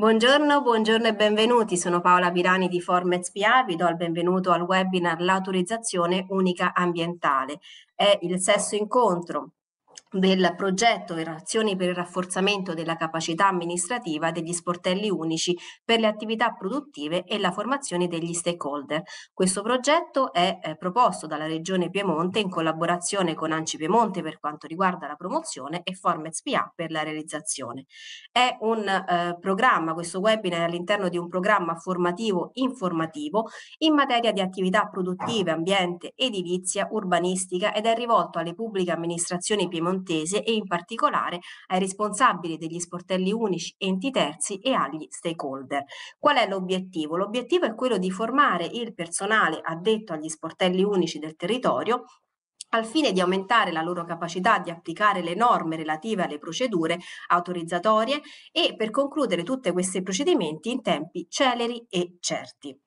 Buongiorno, buongiorno e benvenuti. Sono Paola Birani di Formet PA. Vi do il benvenuto al webinar L'autorizzazione unica ambientale. È il sesto incontro del progetto e azioni per il rafforzamento della capacità amministrativa degli sportelli unici per le attività produttive e la formazione degli stakeholder. Questo progetto è eh, proposto dalla Regione Piemonte in collaborazione con Anci Piemonte per quanto riguarda la promozione e Formez PA per la realizzazione. È un eh, programma, questo webinar è all'interno di un programma formativo informativo in materia di attività produttive, ambiente, edilizia, urbanistica ed è rivolto alle pubbliche amministrazioni piemontesi piemontese e in particolare ai responsabili degli sportelli unici, enti terzi e agli stakeholder. Qual è l'obiettivo? L'obiettivo è quello di formare il personale addetto agli sportelli unici del territorio al fine di aumentare la loro capacità di applicare le norme relative alle procedure autorizzatorie e per concludere tutti questi procedimenti in tempi celeri e certi.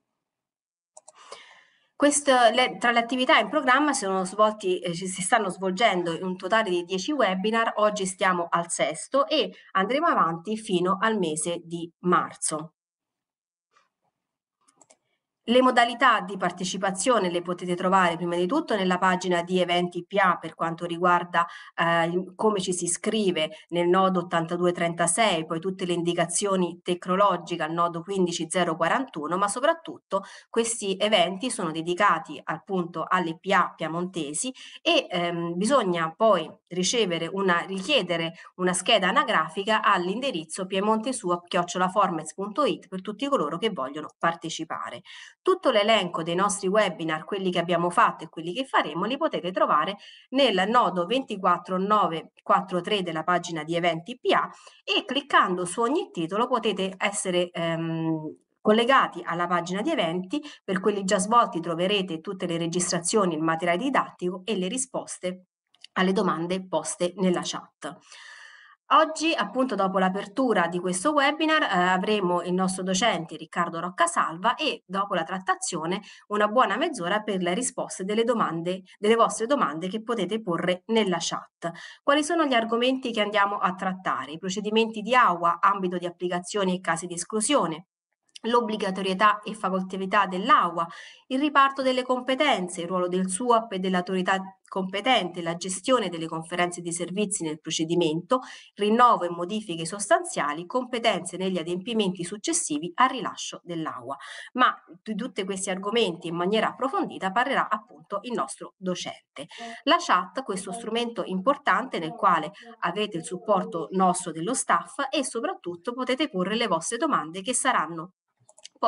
Questo, le, tra le attività in programma svolti, eh, si stanno svolgendo un totale di 10 webinar, oggi stiamo al sesto e andremo avanti fino al mese di marzo. Le modalità di partecipazione le potete trovare prima di tutto nella pagina di eventi PA per quanto riguarda eh, come ci si iscrive nel nodo 8236, poi tutte le indicazioni tecnologiche al nodo 15041, ma soprattutto questi eventi sono dedicati appunto alle PA piemontesi e ehm, bisogna poi ricevere una, richiedere una scheda anagrafica all'indirizzo piemontesua.formez.it per tutti coloro che vogliono partecipare. Tutto l'elenco dei nostri webinar, quelli che abbiamo fatto e quelli che faremo, li potete trovare nel nodo 24943 della pagina di eventi PA e cliccando su ogni titolo potete essere ehm, collegati alla pagina di eventi, per quelli già svolti troverete tutte le registrazioni, il materiale didattico e le risposte alle domande poste nella chat. Oggi, appunto, dopo l'apertura di questo webinar, eh, avremo il nostro docente Riccardo Roccasalva e, dopo la trattazione, una buona mezz'ora per le risposte delle, domande, delle vostre domande che potete porre nella chat. Quali sono gli argomenti che andiamo a trattare? I procedimenti di AUA, ambito di applicazione e casi di esclusione, l'obbligatorietà e facoltatività dell'AUA, il riparto delle competenze, il ruolo del SUAP e dell'autorità competente la gestione delle conferenze di servizi nel procedimento, rinnovo e modifiche sostanziali, competenze negli adempimenti successivi al rilascio dell'AUA. Ma di tutti questi argomenti in maniera approfondita parlerà appunto il nostro docente. La chat, questo strumento importante nel quale avete il supporto nostro dello staff e soprattutto potete porre le vostre domande che saranno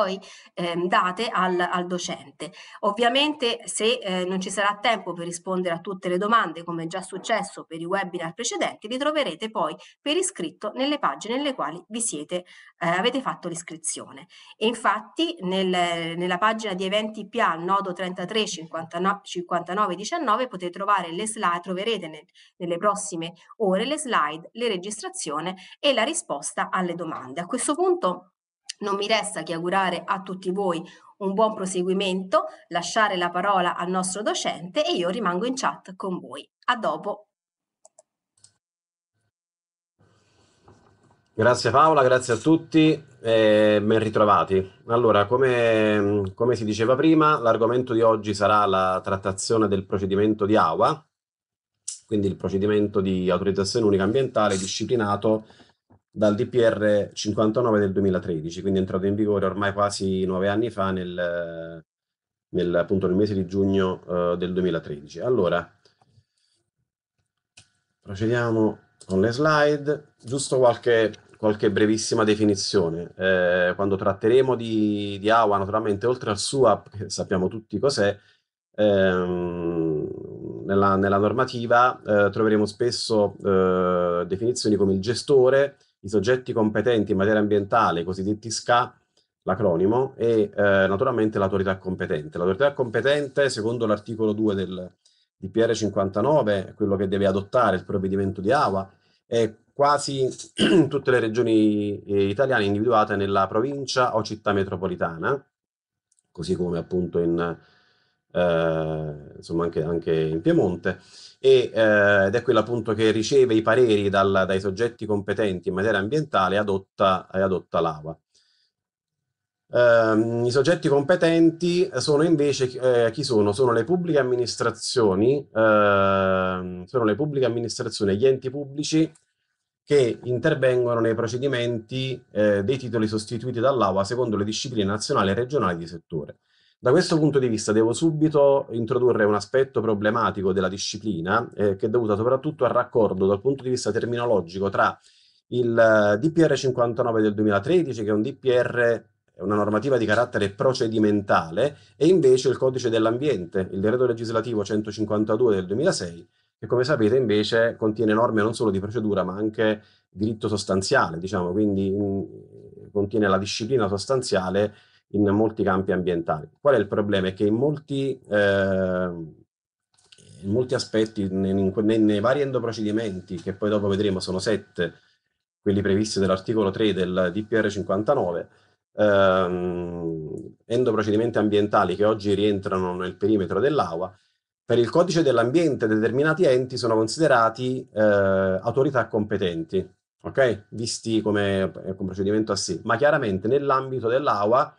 poi ehm, date al, al, docente. Ovviamente se eh, non ci sarà tempo per rispondere a tutte le domande, come è già successo per i webinar precedenti, li troverete poi per iscritto nelle pagine nelle quali vi siete, eh, avete fatto l'iscrizione. E infatti nel, nella pagina di eventi PA al nodo 33 59, 59 19 potete trovare le slide, troverete nel, nelle prossime ore le slide, le registrazioni e la risposta alle domande. A questo punto non mi resta che augurare a tutti voi un buon proseguimento, lasciare la parola al nostro docente e io rimango in chat con voi. A dopo. Grazie Paola, grazie a tutti e ben ritrovati. Allora, come, come si diceva prima, l'argomento di oggi sarà la trattazione del procedimento di AWA, quindi il procedimento di autorizzazione unica ambientale disciplinato dal DPR 59 del 2013, quindi è entrato in vigore ormai quasi nove anni fa nel, nel, appunto, nel mese di giugno uh, del 2013. Allora, procediamo con le slide, giusto qualche, qualche brevissima definizione. Eh, quando tratteremo di, di AWA, naturalmente, oltre al SUAP, che sappiamo tutti cos'è, ehm, nella, nella, normativa eh, troveremo spesso eh, definizioni come il gestore, i soggetti competenti in materia ambientale, i cosiddetti SCA, l'acronimo, e eh, naturalmente l'autorità competente. L'autorità competente, secondo l'articolo 2 del DPR 59, quello che deve adottare il provvedimento di AWA, è quasi in tutte le regioni eh, italiane individuate nella provincia o città metropolitana, così come appunto in, eh, insomma anche, anche in Piemonte, e, eh, ed è quella appunto che riceve i pareri dal, dai soggetti competenti in materia ambientale e adotta, e eh, adotta l'AVA. Eh, I soggetti competenti sono invece eh, chi sono? Sono le pubbliche amministrazioni, ehm, sono le pubbliche amministrazioni, gli enti pubblici che intervengono nei procedimenti eh, dei titoli sostituiti dall'AVA secondo le discipline nazionali e regionali di settore. Da questo punto di vista devo subito introdurre un aspetto problematico della disciplina eh, che è dovuta soprattutto al raccordo dal punto di vista terminologico tra il eh, DPR 59 del 2013 che è un DPR una normativa di carattere procedimentale e invece il codice dell'ambiente, il decreto legislativo 152 del 2006 che come sapete invece contiene norme non solo di procedura ma anche diritto sostanziale, diciamo, quindi in, mm, contiene la disciplina sostanziale in molti campi ambientali. Qual è il problema? È che in molti, eh, in molti aspetti, nei, nei, nei vari endoprocedimenti, che poi dopo vedremo sono sette, quelli previsti dall'articolo 3 del DPR 59, ehm, endoprocedimenti ambientali che oggi rientrano nel perimetro dell'AUA, per il codice dell'ambiente determinati enti sono considerati eh, autorità competenti, okay? visti come, eh, come procedimento a sé, ma chiaramente nell'ambito dell'AUA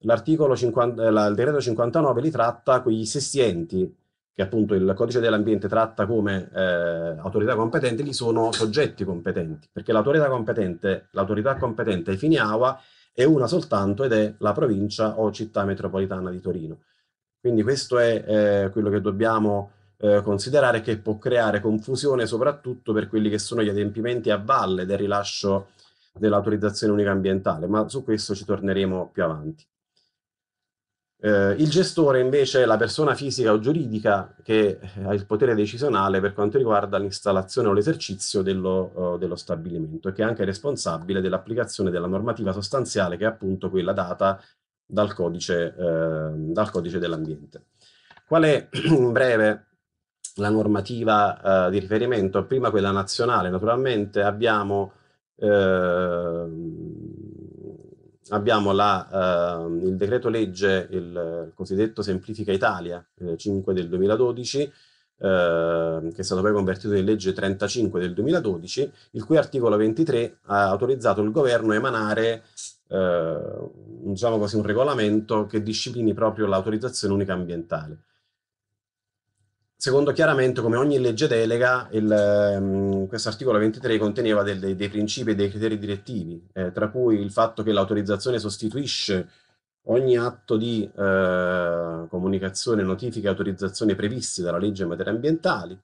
l'articolo 50, eh, la, il decreto 59 li tratta quegli sestienti che appunto il codice dell'ambiente tratta come eh, autorità competente, li sono soggetti competenti, perché l'autorità competente, l'autorità competente ai fini AWA è una soltanto ed è la provincia o città metropolitana di Torino. Quindi questo è eh, quello che dobbiamo eh, considerare che può creare confusione soprattutto per quelli che sono gli adempimenti a valle del rilascio dell'autorizzazione unica ambientale, ma su questo ci torneremo più avanti. Eh, il gestore invece è la persona fisica o giuridica che eh, ha il potere decisionale per quanto riguarda l'installazione o l'esercizio dello, uh, dello, stabilimento e che è anche responsabile dell'applicazione della normativa sostanziale che è appunto quella data dal codice, eh, dal codice dell'ambiente. Qual è in breve la normativa eh, di riferimento? Prima quella nazionale, naturalmente abbiamo ehm, abbiamo la, eh, il decreto legge, il, cosiddetto Semplifica Italia, eh, 5 del 2012, eh, che è stato poi convertito in legge 35 del 2012, il cui articolo 23 ha autorizzato il governo a emanare eh, diciamo così, un regolamento che disciplini proprio l'autorizzazione unica ambientale secondo chiaramente come ogni legge delega, um, questo articolo 23 conteneva del, dei, dei, principi e dei criteri direttivi, eh, tra cui il fatto che l'autorizzazione sostituisce ogni atto di eh, comunicazione, notifica e autorizzazione previsti dalla legge in materia ambientale.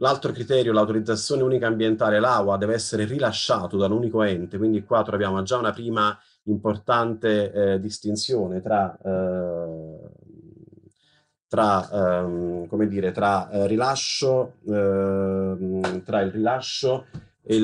L'altro criterio, l'autorizzazione unica ambientale, l'AUA, deve essere rilasciato dall'unico ente, quindi qua troviamo già una prima importante eh, distinzione tra eh, tra, ehm, come dire, tra, eh, rilascio, ehm, tra il rilascio e l'adozione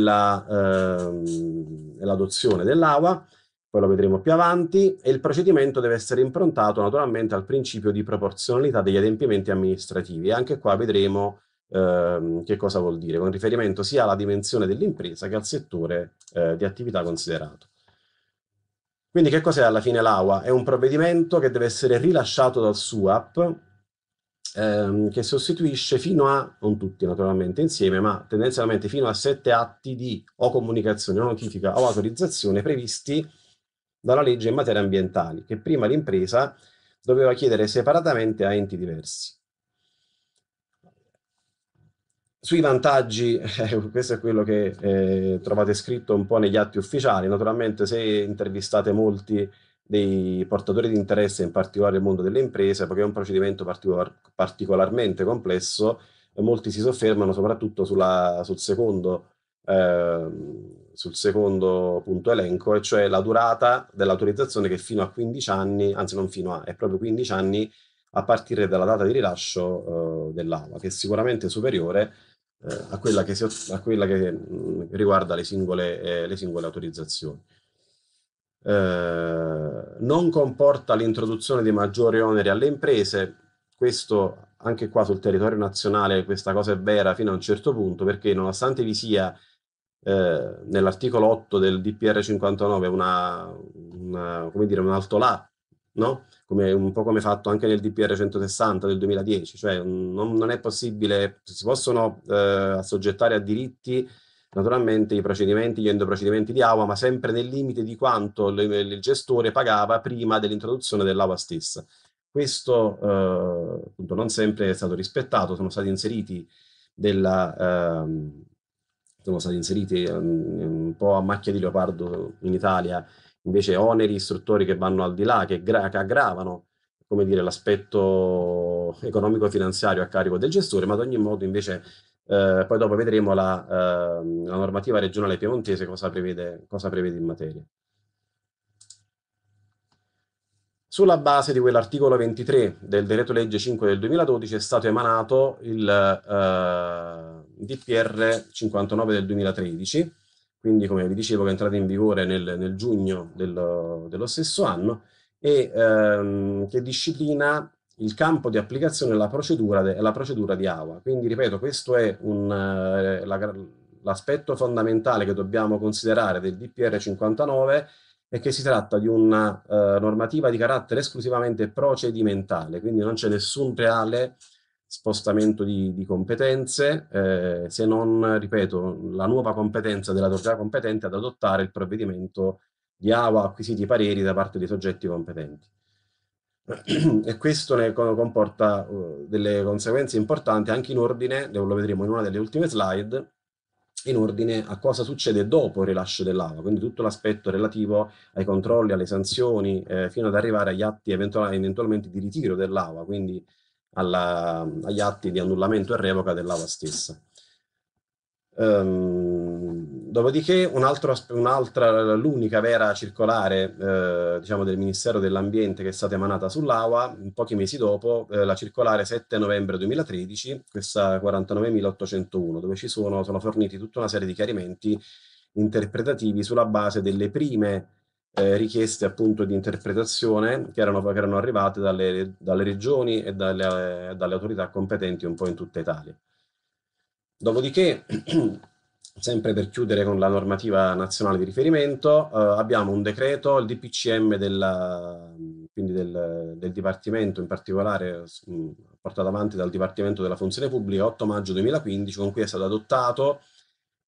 la, ehm, dell'AWA, poi lo vedremo più avanti, e il procedimento deve essere improntato naturalmente al principio di proporzionalità degli adempimenti amministrativi. E anche qua vedremo ehm, che cosa vuol dire, con riferimento sia alla dimensione dell'impresa che al settore eh, di attività considerato. Quindi che cos'è alla fine l'AUA? È un provvedimento che deve essere rilasciato dal SUAP ehm, che sostituisce fino a, non tutti naturalmente insieme, ma tendenzialmente fino a sette atti di o comunicazione o notifica o autorizzazione previsti dalla legge in materia ambientale, che prima l'impresa doveva chiedere separatamente a enti diversi. Sui vantaggi, eh, questo è quello che eh, trovate scritto un po' negli atti ufficiali, naturalmente se intervistate molti dei portatori di interesse, in particolare il mondo delle imprese, perché è un procedimento particolar, particolarmente complesso. Molti si soffermano soprattutto sulla, sul, secondo, eh, sul secondo punto elenco, e cioè la durata dell'autorizzazione che fino a 15 anni, anzi non fino a, è proprio 15 anni a partire dalla data di rilascio eh, dell'AVA, che è sicuramente superiore eh, a quella che, si, a quella che mh, mm, riguarda le singole, eh, le singole autorizzazioni. Eh, non comporta l'introduzione di maggiori oneri alle imprese, questo anche qua sul territorio nazionale questa cosa è vera fino a un certo punto perché nonostante vi sia eh, nell'articolo 8 del DPR 59 una, una, come dire, un alto là, no? come, un po' come fatto anche nel DPR 160 del 2010, cioè non, non è possibile, si possono eh, assoggettare a diritti naturalmente i procedimenti, gli endoprocedimenti di AWA, ma sempre nel limite di quanto il gestore pagava prima dell'introduzione dell'AWA stessa. Questo eh, appunto, non sempre è stato rispettato, sono stati inseriti, della, eh, sono stati inseriti um, un po' a macchia di leopardo in Italia, invece oneri istruttori che vanno al di là, che, che aggravano come dire, l'aspetto economico-finanziario a carico del gestore, ma ad ogni modo invece eh, poi dopo vedremo la, eh, la, normativa regionale piemontese cosa prevede, cosa prevede in materia. Sulla base di quell'articolo 23 del decreto legge 5 del 2012 è stato emanato il eh, DPR 59 del 2013, quindi come vi dicevo che è entrato in vigore nel, nel giugno del, dello stesso anno, e ehm, che disciplina il campo di applicazione è la procedura, de, la procedura di AWA. Quindi, ripeto, questo è un, eh, la, l'aspetto fondamentale che dobbiamo considerare del DPR 59 è che si tratta di una eh, normativa di carattere esclusivamente procedimentale, quindi non c'è nessun reale spostamento di, di competenze, eh, se non, ripeto, la nuova competenza dell'autorità competente ad adottare il provvedimento di AWA acquisiti pareri da parte dei soggetti competenti e questo ne comporta uh, delle conseguenze importanti anche in ordine, lo vedremo in una delle ultime slide, in ordine a cosa succede dopo il rilascio dell'AVA, quindi tutto l'aspetto relativo ai controlli, alle sanzioni, eh, fino ad arrivare agli atti eventuali, eventualmente di ritiro dell'AVA, quindi alla, agli atti di annullamento e revoca dell'AVA stessa. Um, Dopodiché, un altro, un'altra, l'unica vera circolare eh, diciamo del Ministero dell'Ambiente che è stata emanata sull'AWA, pochi mesi dopo, eh, la circolare 7 novembre 2013, questa 49.801, dove ci sono, sono, forniti tutta una serie di chiarimenti interpretativi sulla base delle prime eh, richieste appunto di interpretazione che erano, che erano arrivate dalle, dalle, regioni e dalle, dalle autorità competenti un po' in tutta Italia. Dopodiché sempre per chiudere con la normativa nazionale di riferimento, eh, abbiamo un decreto, il DPCM della, del, del, Dipartimento, in particolare mh, mm, portato avanti dal Dipartimento della Funzione Pubblica, 8 maggio 2015, con cui è stato adottato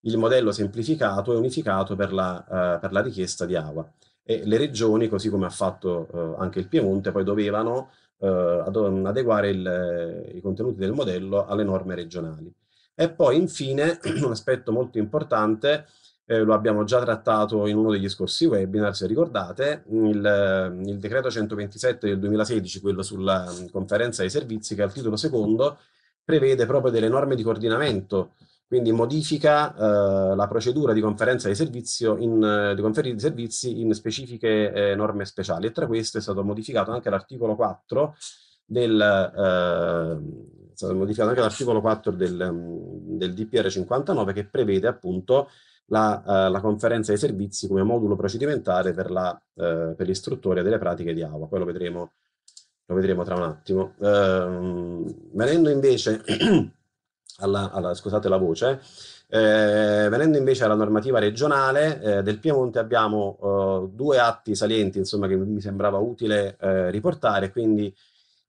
il modello semplificato e unificato per la, eh, per la richiesta di agua. E le regioni, così come ha fatto eh, anche il Piemonte, poi dovevano eh, adeguare il, i contenuti del modello alle norme regionali. E poi infine un aspetto molto importante, eh, lo abbiamo già trattato in uno degli scorsi webinar, se ricordate, il, eh, il decreto 127 del 2016, quello sulla mm, conferenza dei servizi, che al titolo secondo prevede proprio delle norme di coordinamento, quindi modifica eh, la procedura di conferenza di, servizio in, eh, di di servizi in specifiche eh, norme speciali e tra queste è stato modificato anche l'articolo 4 del, eh, stato modificato anche l'articolo 4 del, mm, del, DPR 59 che prevede appunto la, uh, la, conferenza dei servizi come modulo procedimentale per, la, uh, per l'istruttoria delle pratiche di AWA, poi lo vedremo, lo vedremo tra un attimo. Uh, venendo invece alla, alla, scusate la voce, eh, venendo invece alla normativa regionale, eh, del Piemonte abbiamo eh, due atti salienti insomma, che mi sembrava utile riportare, quindi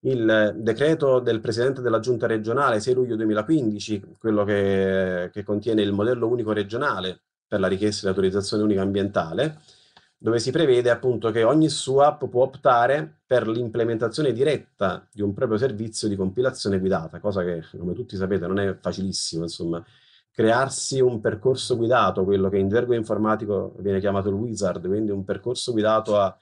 il decreto del Presidente della Giunta regionale 6 luglio 2015, quello che, che contiene il modello unico regionale per la richiesta di autorizzazione unica ambientale, dove si prevede appunto che ogni SUAP può optare per l'implementazione diretta di un proprio servizio di compilazione guidata, cosa che come tutti sapete non è facilissimo, insomma, crearsi un percorso guidato, quello che in gergo informatico viene chiamato il wizard, quindi un percorso guidato a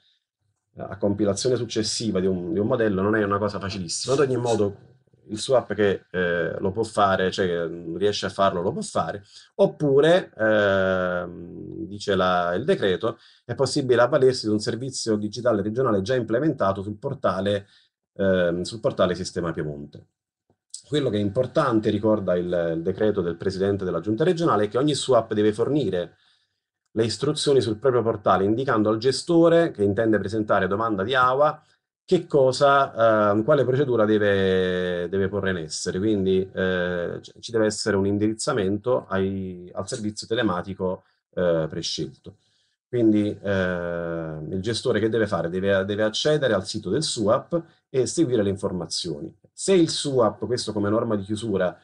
a compilazione successiva di un, di un, modello non è una cosa facilissima. Ad ogni modo, il swap che eh, lo può fare, cioè che riesce a farlo, lo può fare, oppure, eh, dice la, il decreto, è possibile avvalersi di un servizio digitale regionale già implementato sul portale, eh, sul portale Sistema Piemonte. Quello che è importante, ricorda il, il decreto del Presidente della Giunta regionale, è che ogni swap deve fornire le istruzioni sul proprio portale, indicando al gestore che intende presentare domanda di AWA che cosa, eh, quale procedura deve, deve, porre in essere. Quindi eh, ci deve essere un indirizzamento ai, al servizio telematico eh, prescelto. Quindi ehm, il gestore che deve fare? Deve, deve, accedere al sito del SUAP e seguire le informazioni. Se il SUAP, questo come norma di chiusura,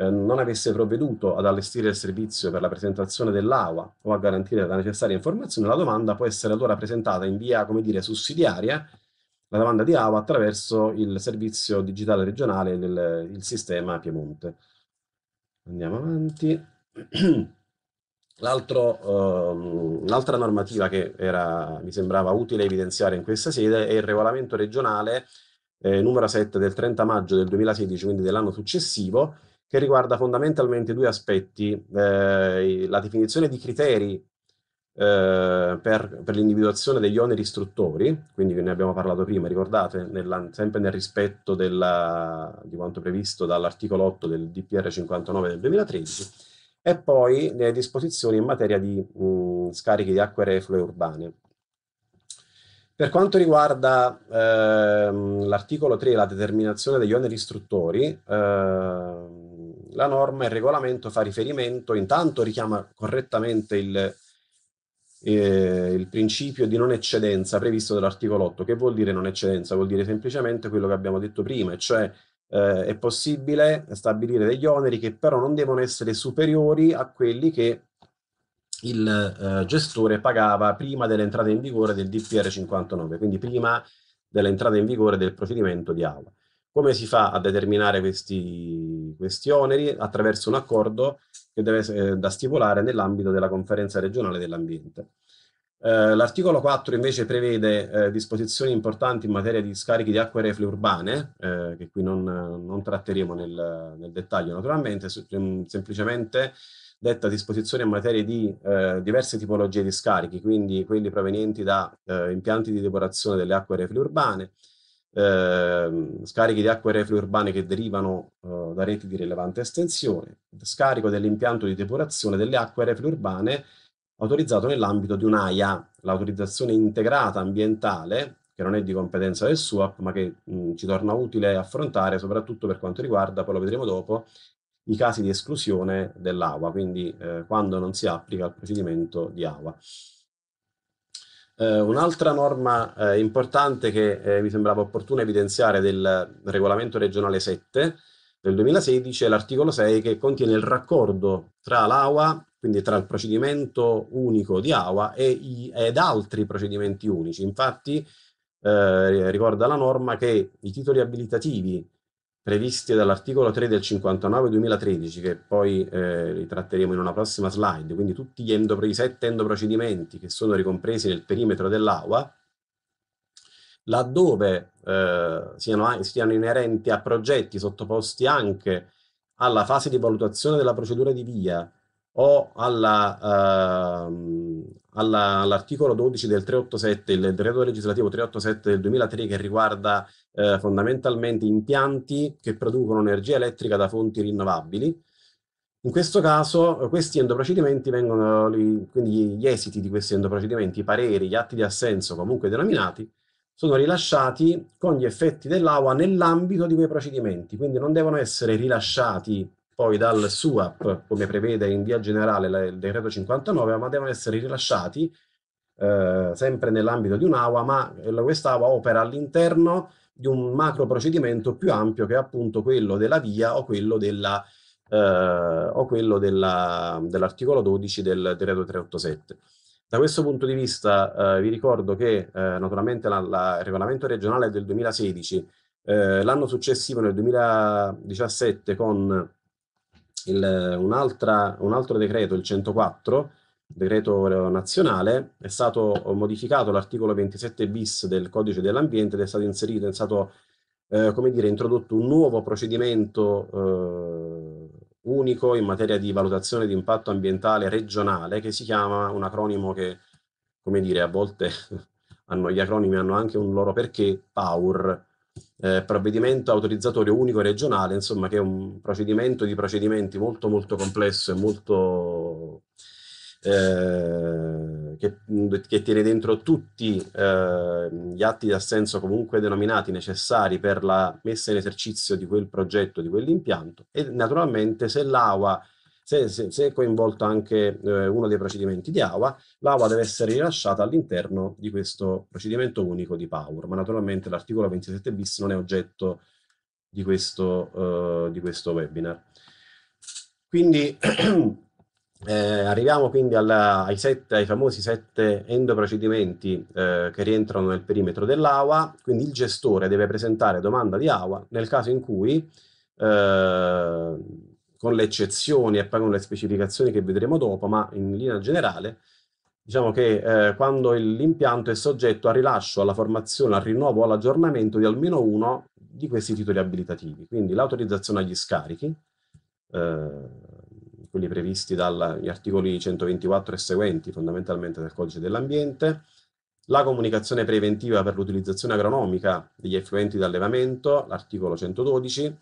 eh, non avesse provveduto ad allestire il servizio per la presentazione dell'AWA o a garantire la necessaria informazione, la domanda può essere allora presentata in via, come dire, sussidiaria, la domanda di AWA attraverso il servizio digitale regionale del sistema Piemonte. Andiamo avanti. Ehm, l'altra um, normativa che era, mi sembrava utile evidenziare in questa sede è il regolamento regionale eh, numero 7 del 30 maggio del 2016, quindi dell'anno successivo, che riguarda fondamentalmente due aspetti, eh, la definizione di criteri eh, per, per l'individuazione degli oneri istruttori, quindi ne abbiamo parlato prima, ricordate, nella, sempre nel rispetto della, di quanto previsto dall'articolo 8 del DPR 59 del 2013, e poi le disposizioni in materia di mh, scarichi di acque reflue urbane. Per quanto riguarda ehm, l'articolo 3, la determinazione degli oneri istruttori, ehm, la norma, e il regolamento fa riferimento, intanto richiama correttamente il, eh, il principio di non eccedenza previsto dall'articolo 8. Che vuol dire non eccedenza? Vuol dire semplicemente quello che abbiamo detto prima, cioè eh, è possibile stabilire degli oneri che però non devono essere superiori a quelli che il eh, gestore pagava prima dell'entrata in vigore del DPR 59, quindi prima dell'entrata in vigore del procedimento di aula. Come si fa a determinare questi, questi oneri? Attraverso un accordo che deve, eh, da stipulare nell'ambito della conferenza regionale dell'ambiente. Eh, L'articolo 4 invece prevede eh, disposizioni importanti in materia di scarichi di acque reflue urbane, eh, che qui non, non tratteremo nel, nel, dettaglio naturalmente, semplicemente detta disposizione in materia di eh, diverse tipologie di scarichi, quindi quelli provenienti da eh, impianti di depurazione delle acque reflue urbane, eh, scarichi di acque reflue urbane che derivano eh, da reti di rilevante estensione, scarico dell'impianto di depurazione delle acque reflue urbane autorizzato nell'ambito di un'AIA, l'autorizzazione integrata ambientale, che non è di competenza del SUAP, ma che mh, mm, ci torna utile affrontare, soprattutto per quanto riguarda, poi lo vedremo dopo, i casi di esclusione dell'AWA, quindi eh, quando non si applica il procedimento di AWA. Eh, un'altra norma eh, importante che eh, mi sembrava opportuno evidenziare del regolamento regionale 7 del 2016 è l'articolo 6 che contiene il raccordo tra l'AWA, quindi tra il procedimento unico di AWA e i, ed altri procedimenti unici. Infatti eh, ricorda la norma che i titoli abilitativi previsti dall'articolo 3 del 59 2013, che poi eh, li tratteremo in una prossima slide, quindi tutti gli endopro, i sette endoprocedimenti che sono ricompresi nel perimetro dell'AUA, laddove eh, siano, siano, inerenti a progetti sottoposti anche alla fase di valutazione della procedura di via o ehm, all'articolo 12 del 387, il decreto legislativo 387 del 2003 che riguarda eh, fondamentalmente impianti che producono energia elettrica da fonti rinnovabili. In questo caso questi endoprocedimenti vengono, quindi gli esiti di questi endoprocedimenti, i pareri, gli atti di assenso comunque denominati, sono rilasciati con gli effetti dell'AUA nell'ambito di quei procedimenti, quindi non devono essere rilasciati poi dal SUAP, come prevede in via generale la, il decreto 59, ma devono essere rilasciati eh, sempre nell'ambito di un'AWA, ma quest'AWA opera all'interno di un macro procedimento più ampio che è appunto quello della via o quello della, eh, o quello dell'articolo dell 12 del decreto 387. Da questo punto di vista eh, vi ricordo che eh, naturalmente la, la, il regolamento regionale del 2016, eh, l'anno successivo nel 2017 con un, un altro decreto, il 104, decreto nazionale, è stato modificato l'articolo 27 bis del codice dell'ambiente ed è stato inserito, è stato eh, come dire, introdotto un nuovo procedimento eh, unico in materia di valutazione di impatto ambientale regionale che si chiama un acronimo che, come dire, a volte hanno, gli acronimi hanno anche un loro perché, PAUR, eh, provvedimento autorizzatorio unico regionale, insomma che è un procedimento di procedimenti molto molto complesso e molto... Eh, che, che, tiene dentro tutti eh, gli atti di assenso comunque denominati necessari per la messa in esercizio di quel progetto, di quell'impianto e naturalmente se l'AWA se, se, se è coinvolto anche eh, uno dei procedimenti di AWA, l'AWA deve essere rilasciata all'interno di questo procedimento unico di Power, ma naturalmente l'articolo 27 bis non è oggetto di questo, eh, di questo webinar. Quindi eh, arriviamo quindi alla, ai, sette, ai, famosi sette endoprocedimenti eh, che rientrano nel perimetro dell'AWA, quindi il gestore deve presentare domanda di AWA nel caso in cui eh, con le eccezioni e poi con le specificazioni che vedremo dopo, ma in linea generale, diciamo che eh, quando l'impianto è soggetto al rilascio, alla formazione, al rinnovo o all'aggiornamento di almeno uno di questi titoli abilitativi, quindi l'autorizzazione agli scarichi, eh, quelli previsti dagli articoli 124 e seguenti fondamentalmente del codice dell'ambiente, la comunicazione preventiva per l'utilizzazione agronomica degli effluenti di allevamento, l'articolo 112,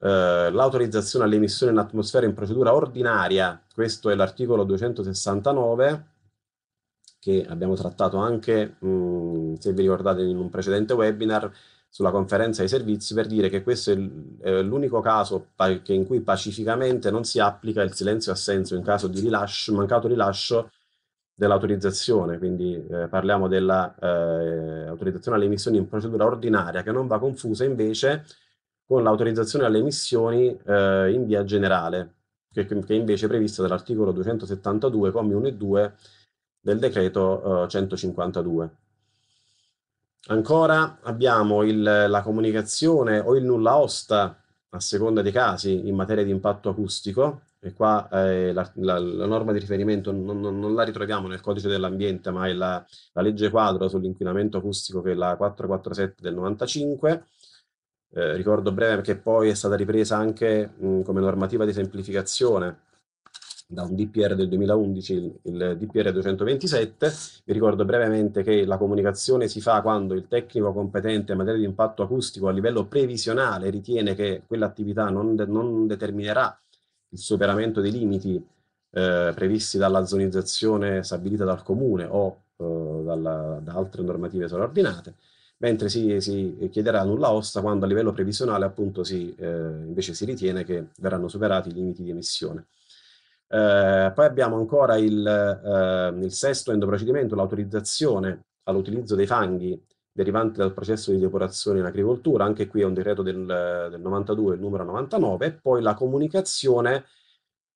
eh, l'autorizzazione all'emissione in atmosfera in procedura ordinaria, questo è l'articolo 269 che abbiamo trattato anche, mh, mm, se vi ricordate, in un precedente webinar sulla conferenza dei servizi per dire che questo è l'unico caso in cui pacificamente non si applica il silenzio assenso in caso di rilascio, mancato rilascio dell'autorizzazione, quindi eh, parliamo dell'autorizzazione eh, alle emissioni in procedura ordinaria che non va confusa invece con l'autorizzazione alle emissioni eh, in via generale, che, che invece è prevista dall'articolo 272, commi 1 e 2 del decreto eh, 152. Ancora abbiamo il, la comunicazione o il nulla osta, a seconda dei casi, in materia di impatto acustico, e qua eh, la, la, la, norma di riferimento non, non, non, la ritroviamo nel codice dell'ambiente, ma è la, la legge quadro sull'inquinamento acustico che è la 447 del 95, eh, ricordo breve che poi è stata ripresa anche mh, come normativa di semplificazione da un DPR del 2011, il, il DPR 227. Vi ricordo brevemente che la comunicazione si fa quando il tecnico competente in materia di impatto acustico a livello previsionale ritiene che quell'attività non, de non determinerà il superamento dei limiti eh, previsti dalla zonizzazione stabilita dal comune o eh, dalla, da altre normative sovraordinate mentre si, si chiederà nulla osta quando a livello previsionale appunto si, eh, invece si ritiene che verranno superati i limiti di emissione. Eh, poi abbiamo ancora il, eh, il sesto endoprocedimento, l'autorizzazione all'utilizzo dei fanghi derivanti dal processo di depurazione in agricoltura, anche qui è un decreto del, del 92, il numero 99, e poi la comunicazione,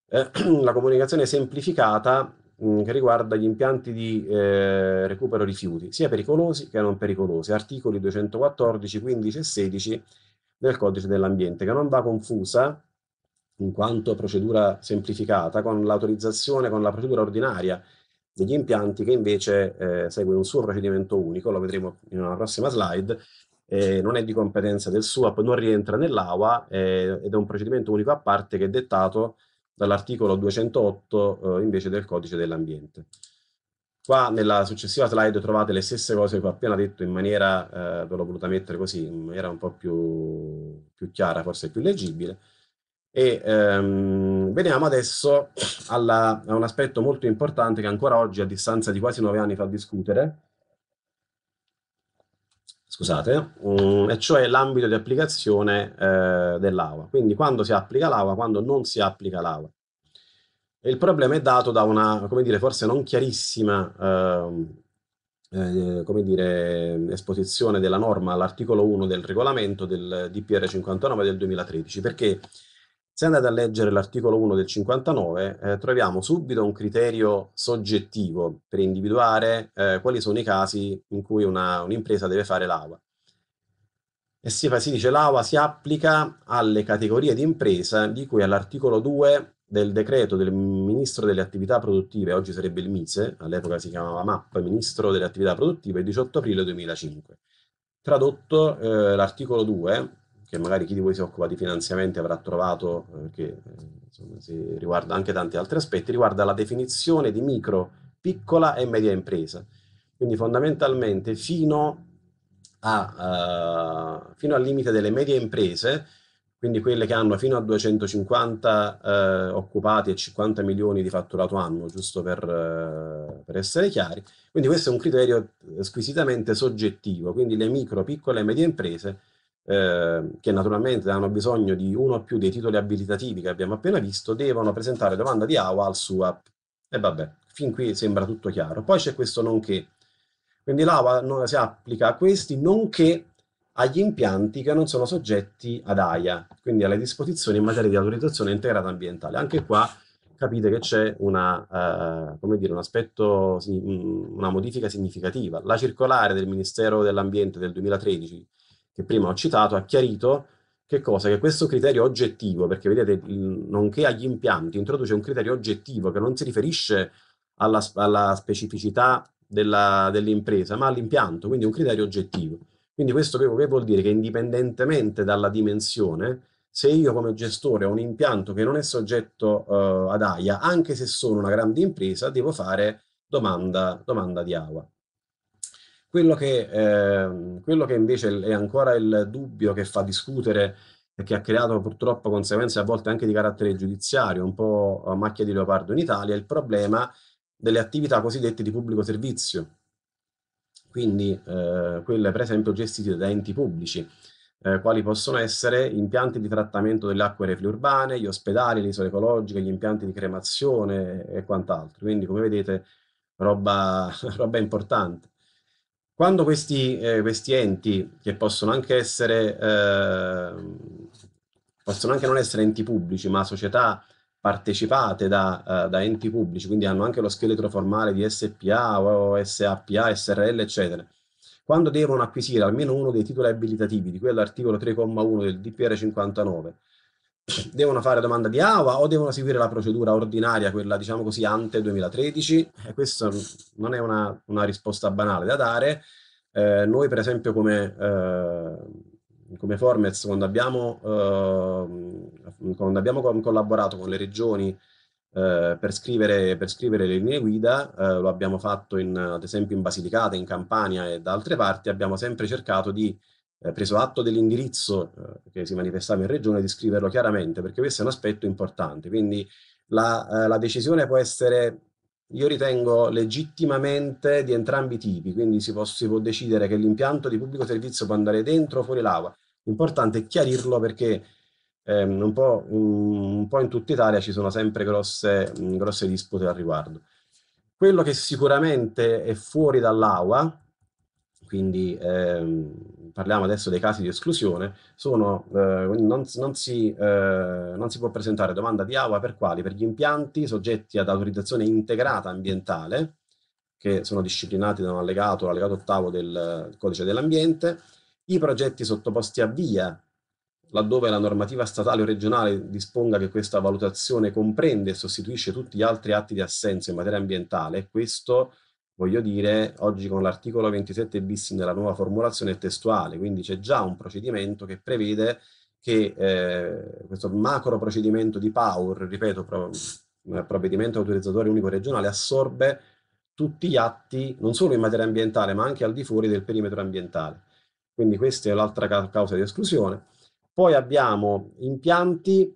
eh, la comunicazione semplificata che riguarda gli impianti di eh, recupero rifiuti, sia pericolosi che non pericolosi, articoli 214, 15 e 16 del codice dell'ambiente, che non va confusa in quanto procedura semplificata con l'autorizzazione, con la procedura ordinaria degli impianti che invece eh, segue un suo procedimento unico, lo vedremo in una prossima slide, eh, non è di competenza del SUAP, non rientra nell'AWA eh, ed è un procedimento unico a parte che è dettato dall'articolo 208 eh, invece del codice dell'ambiente. Qua nella successiva slide trovate le stesse cose che ho appena detto in maniera, eh, ve l'ho voluta mettere così, in maniera un po' più, più chiara, forse più leggibile. E ehm, veniamo adesso alla, a un aspetto molto importante che ancora oggi, a distanza di quasi nove anni, fa discutere, scusate, um, e cioè l'ambito di applicazione eh, dell'AWA. Quindi quando si applica l'AVA, quando non si applica l'AVA. Il problema è dato da una, come dire, forse non chiarissima eh, eh, come dire, esposizione della norma all'articolo 1 del regolamento del DPR 59 del 2013, perché se andate a leggere l'articolo 1 del 59, eh, troviamo subito un criterio soggettivo per individuare eh, quali sono i casi in cui un'impresa deve fare l'AVA. E si, si dice l'AVA si applica alle categorie di impresa di cui all'articolo 2 del decreto del Ministro delle Attività Produttive, oggi sarebbe il MISE, all'epoca si chiamava MAP, Ministro delle Attività Produttive, 18 aprile 2005. Tradotto eh, l'articolo 2 che magari chi di voi si occupa di finanziamenti avrà trovato, eh, che eh, insomma, si riguarda anche tanti altri aspetti, riguarda la definizione di micro, piccola e media impresa. Quindi fondamentalmente fino, a, uh, fino al limite delle medie imprese, quindi quelle che hanno fino a 250 eh, occupati e 50 milioni di fatturato annuo, giusto per, eh, per, essere chiari. Quindi questo è un criterio squisitamente soggettivo, quindi le micro, piccole e medie imprese eh, che naturalmente hanno bisogno di uno o più dei titoli abilitativi che abbiamo appena visto, devono presentare domanda di AWA al SUAP. E vabbè, fin qui sembra tutto chiaro. Poi c'è questo nonché. Quindi l'AWA si applica a questi nonché agli impianti che non sono soggetti ad AIA, quindi alle disposizioni in materia di autorizzazione integrata ambientale. Anche qua capite che c'è una, eh, dire, un aspetto, mm, una modifica significativa. La circolare del Ministero dell'Ambiente del 2013 che prima ho citato, ha chiarito che cosa? Che questo criterio oggettivo, perché vedete, nonché agli impianti, introduce un criterio oggettivo che non si riferisce alla, alla specificità dell'impresa, dell ma all'impianto, quindi un criterio oggettivo. Quindi questo che, che vuol dire che indipendentemente dalla dimensione, se io come gestore ho un impianto che non è soggetto uh, ad AIA, anche se sono una grande impresa, devo fare domanda, domanda di AIA. Quello che, eh, quello che invece è ancora il dubbio che fa discutere e che ha creato purtroppo conseguenze a volte anche di carattere giudiziario, un po' a macchia di leopardo in Italia, è il problema delle attività cosiddette di pubblico servizio, quindi eh, quelle per esempio gestite da enti pubblici, eh, quali possono essere impianti di trattamento delle acque reflue urbane, gli ospedali, le isole ecologiche, gli impianti di cremazione e quant'altro. Quindi come vedete roba, roba importante. Quando questi, eh, questi enti, che possono anche essere, eh, possono anche non essere enti pubblici, ma società partecipate da, uh, da, enti pubblici, quindi hanno anche lo scheletro formale di SPA o SAPA, SRL, eccetera, quando devono acquisire almeno uno dei titoli abilitativi di quell'articolo 3,1 del DPR 59 devono fare domanda di AWA o devono seguire la procedura ordinaria, quella diciamo così ante 2013? E eh, questa non è una, una, risposta banale da dare. Eh, noi per esempio come, eh, come Formez quando abbiamo, eh, quando abbiamo collaborato con le regioni eh, per scrivere, per, scrivere, le linee guida, eh, lo abbiamo fatto in, ad esempio in Basilicata, in Campania e da altre parti, abbiamo sempre cercato di eh, preso atto dell'indirizzo eh, che si manifestava in regione, di scriverlo chiaramente, perché questo è un aspetto importante. Quindi la, eh, la decisione può essere, io ritengo, legittimamente di entrambi i tipi, quindi si può, si può decidere che l'impianto di pubblico servizio può andare dentro o fuori l'acqua. L'importante è chiarirlo perché ehm, un, po', un, un, po', in tutta Italia ci sono sempre grosse, mm, grosse dispute al riguardo. Quello che sicuramente è fuori dall'AUA, quindi ehm, parliamo adesso dei casi di esclusione, sono, eh, non, non, si, eh, non, si, può presentare domanda di AUA per quali? Per gli impianti soggetti ad autorizzazione integrata ambientale, che sono disciplinati da un allegato, l'allegato ottavo del codice dell'ambiente, i progetti sottoposti a via, laddove la normativa statale o regionale disponga che questa valutazione comprende e sostituisce tutti gli altri atti di assenso in materia ambientale, questo voglio dire, oggi con l'articolo 27 bis nella nuova formulazione testuale, quindi c'è già un procedimento che prevede che eh, questo macro procedimento di PAUR, ripeto, pro, eh, provvedimento autorizzatore unico regionale, assorbe tutti gli atti, non solo in materia ambientale, ma anche al di fuori del perimetro ambientale. Quindi questa è l'altra ca causa di esclusione. Poi abbiamo impianti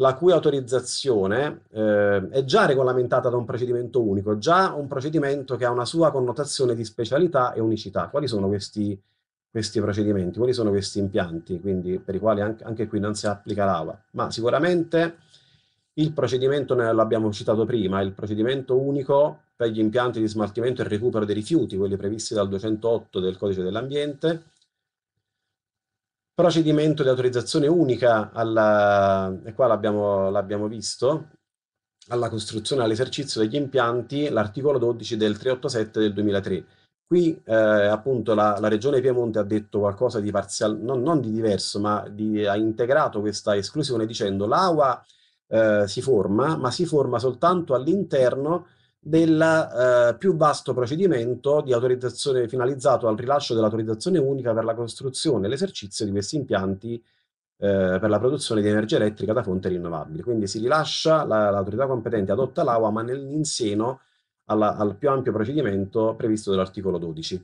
la cui autorizzazione eh, è già regolamentata da un procedimento unico, già un procedimento che ha una sua connotazione di specialità e unicità. Quali sono questi, questi procedimenti, quali sono questi impianti, quindi per i quali anche, anche qui non si applica l'AVA? Ma sicuramente il procedimento, l'abbiamo citato prima, il procedimento unico per gli impianti di smaltimento e recupero dei rifiuti, quelli previsti dal 208 del Codice dell'Ambiente, procedimento di autorizzazione unica, alla, e qua l'abbiamo visto, alla costruzione e all'esercizio degli impianti, l'articolo 12 del 387 del 2003. Qui eh, appunto la, la, Regione Piemonte ha detto qualcosa di parziale, non, non, di diverso, ma di, ha integrato questa esclusione dicendo l'AUA eh, si forma, ma si forma soltanto all'interno del eh, più vasto procedimento di autorizzazione finalizzato al rilascio dell'autorizzazione unica per la costruzione e l'esercizio di questi impianti eh, per la produzione di energia elettrica da fonte rinnovabile. Quindi si rilascia, l'autorità competente adotta l'AUA, ma nell'insieno al più ampio procedimento previsto dall'articolo 12.